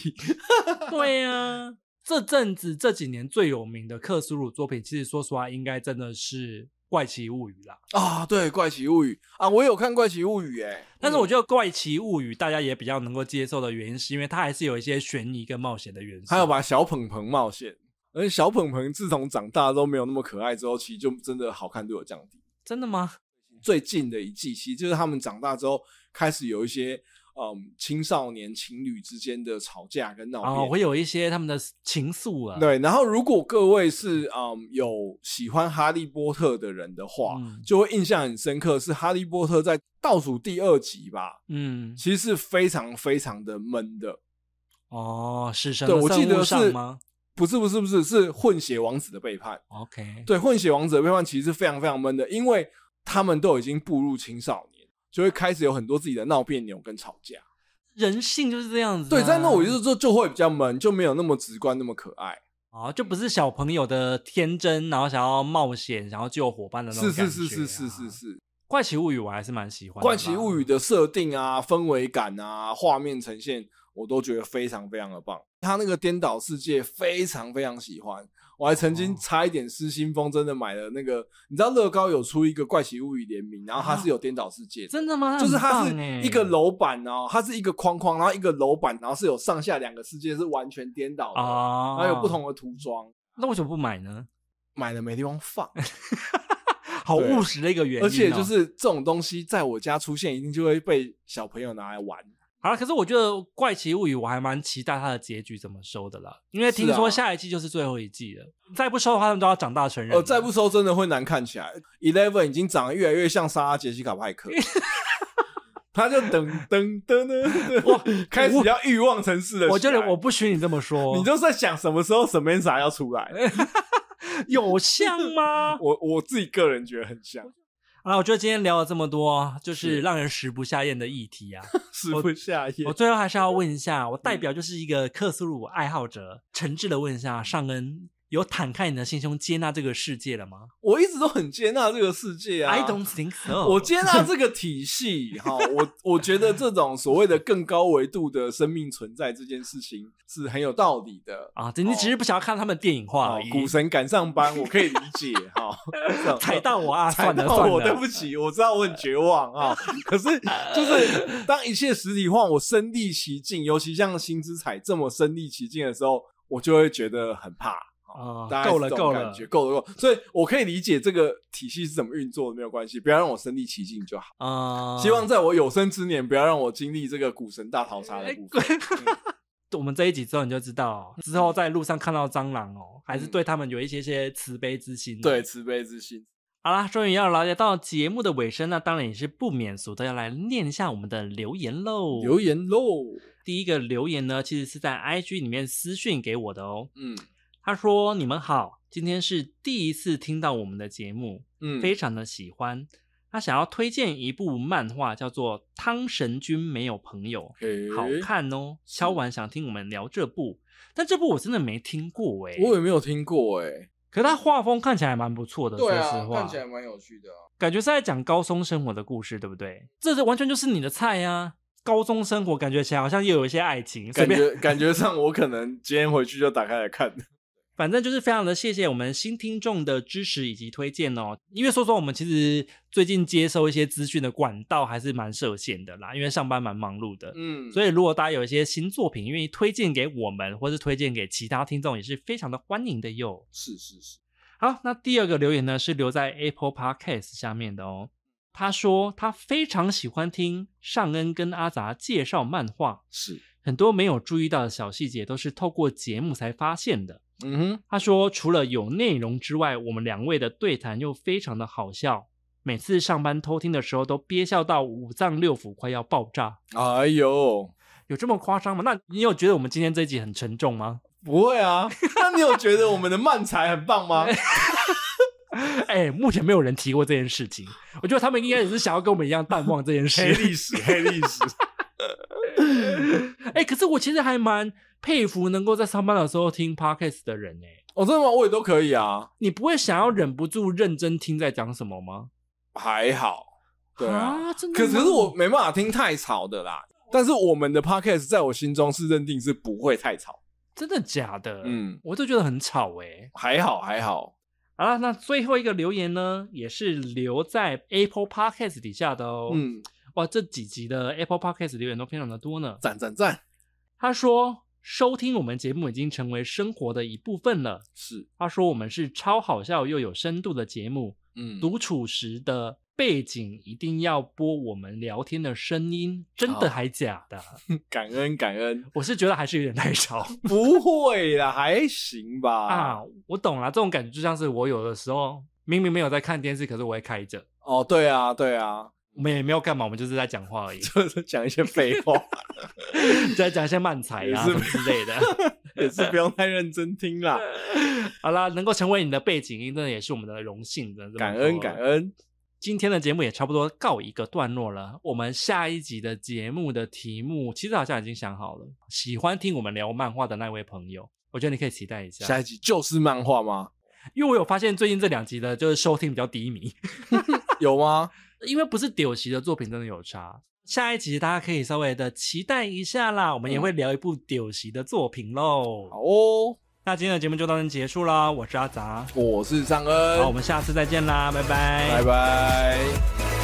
对啊。这阵子这几年最有名的克苏鲁作品，其实说实话，应该真的是《怪奇物语》啦。啊，对，《怪奇物语》啊，我有看《怪奇物语》哎，但是我觉得《怪奇物语》大家也比较能够接受的原因是，因为它还是有一些悬疑跟冒险的元素。还有把小捧捧冒险，而且小捧捧自从长大都没有那么可爱之后，其实就真的好看度有降低。真的吗？最近的一季，其实就是他们长大之后开始有一些。嗯，青少年情侣之间的吵架跟闹哦，会有一些他们的情愫啊。对，然后如果各位是嗯有喜欢哈利波特的人的话，就会印象很深刻，是哈利波特在倒数第二集吧？嗯，其实是非常非常的闷的。哦，是神对我记得是吗？不是，不是，不是，是混血王子的背叛。OK，对，混血王子的背叛其实是非常非常闷的，因为他们都已经步入青少年。就会开始有很多自己的闹别扭跟吵架，人性就是这样子。对，在那我就是说就会比较闷，就没有那么直观那么可爱啊，就不是小朋友的天真，然后想要冒险、想要救伙伴的那种。是是是是是是是。怪奇物语我还是蛮喜欢，怪奇物语的设定啊、氛围感啊、画面呈现，我都觉得非常非常的棒。他那个颠倒世界，非常非常喜欢。我还曾经差一点失心疯，真的买了那个，你知道乐高有出一个怪奇物语联名，然后它是有颠倒世界，真的吗？就是它是一个楼板哦，它是一个框框，然后一个楼板，然后是有上下两个世界是完全颠倒的哦、然后有不同的涂装，那为什么不买呢？买了没地方放，(laughs) 好务实的一个原因，而且就是这种东西在我家出现，一定就会被小朋友拿来玩。啊！可是我觉得《怪奇物语》我还蛮期待它的结局怎么收的啦，因为听说下一季就是最后一季了。再不收的话，他们都要长大成人。呃，再不收真的会难看起来。Eleven 已经长越来越像莎拉杰西卡派克，(laughs) 他就噔噔噔噔，哇！开始要欲望城市的。我觉得我不许你这么说，你都在想什么时候 Samantha 要出来？(laughs) 有像吗？(laughs) 我我自己个人觉得很像。啊，我觉得今天聊了这么多，就是让人食不下咽的议题啊，(laughs) 食不下咽。我最后还是要问一下，我代表就是一个克苏鲁爱好者，诚挚的问一下尚恩。有坦开你的心胸接纳这个世界了吗？我一直都很接纳这个世界啊。I don't think so。(laughs) 我接纳这个体系，哈，我 (laughs) 我觉得这种所谓的更高维度的生命存在这件事情是很有道理的啊。你其是不想要看他们电影化，股神赶上班，我可以理解哈。(laughs) 踩到我啊，彩蛋我，对不起，我知道我很绝望啊。可是就是当一切实体化，我身历其境，尤其像新之彩这么身历其境的时候，我就会觉得很怕。啊，够了够了，够了够！所以，我可以理解这个体系是怎么运作的，没有关系，不要让我身历其境就好啊！希望在我有生之年，不要让我经历这个股神大逃杀的部分。(laughs) 我们这一集之后，你就知道之后在路上看到蟑螂哦，还是对他们有一些些慈悲之心。对，慈悲之心。好啦，终于要了解到节目的尾声，那当然也是不免俗的，要来念一下我们的留言喽。留言喽。第一个留言呢，其实是在 IG 里面私讯给我的哦。嗯。他说：“你们好，今天是第一次听到我们的节目，嗯，非常的喜欢。他想要推荐一部漫画，叫做《汤神君没有朋友》，好看哦。敲完想听我们聊这部，但这部我真的没听过哎，我也没有听过哎。可他画风看起来还蛮不错的，说实话，看起来蛮有趣的，感觉是在讲高中生活的故事，对不对？这是完全就是你的菜呀！高中生活感觉起来好像又有一些爱情，感觉感觉上我可能今天回去就打开来看。”反正就是非常的谢谢我们新听众的支持以及推荐哦，因为说说我们其实最近接收一些资讯的管道还是蛮受限的啦，因为上班蛮忙碌的，嗯，所以如果大家有一些新作品，愿意推荐给我们或是推荐给其他听众，也是非常的欢迎的哟。是是是，好，那第二个留言呢是留在 Apple Podcast 下面的哦。他说他非常喜欢听尚恩跟阿杂介绍漫画，是很多没有注意到的小细节，都是透过节目才发现的。嗯哼，他说除了有内容之外，我们两位的对谈又非常的好笑，每次上班偷听的时候都憋笑到五脏六腑快要爆炸。哎呦，有这么夸张吗？那你有觉得我们今天这一集很沉重吗？(laughs) 不会啊，那你有觉得我们的漫才很棒吗？(laughs) 哎，目前没有人提过这件事情，我觉得他们应该也是想要跟我们一样淡忘这件事，黑历史，黑历史。(laughs) 哎，可是我其实还蛮佩服能够在上班的时候听 podcast 的人呢。哦，真的吗？我也都可以啊。你不会想要忍不住认真听在讲什么吗？还好，对啊，真的。可是我没办法听太吵的啦。但是我们的 podcast 在我心中是认定是不会太吵。真的假的？嗯，我就觉得很吵哎。还好，还好。好了，那最后一个留言呢，也是留在 Apple Podcast 底下的哦。嗯。哇，这几集的 Apple Podcast 留言都非常的多呢，赞赞赞！他说收听我们节目已经成为生活的一部分了。是，他说我们是超好笑又有深度的节目。嗯，独处时的背景一定要播我们聊天的声音，真的还假的？感 (laughs) 恩感恩，我是觉得还是有点太少，(laughs) 不会啦，还行吧？(laughs) 啊，我懂了，这种感觉就像是我有的时候明明没有在看电视，可是我会开着。哦，对啊，对啊。我们也没有干嘛，我们就是在讲话而已，(laughs) 就是讲一些废话，再 (laughs) 讲一些漫才啊之类的，(laughs) 也是不用太认真听啦。好啦，能够成为你的背景音，那也是我们的荣幸的，感恩感恩。今天的节目也差不多告一个段落了，我们下一集的节目的题目其实好像已经想好了，喜欢听我们聊漫画的那位朋友，我觉得你可以期待一下，下一集就是漫画吗？因为我有发现最近这两集的就是收听比较低迷，有吗？因为不是柳席的作品，真的有差。下一集大家可以稍微的期待一下啦，我们也会聊一部柳席的作品喽。好哦，那今天的节目就到这结束啦。我是阿杂，我是尚恩，好，我们下次再见啦，拜拜，拜拜。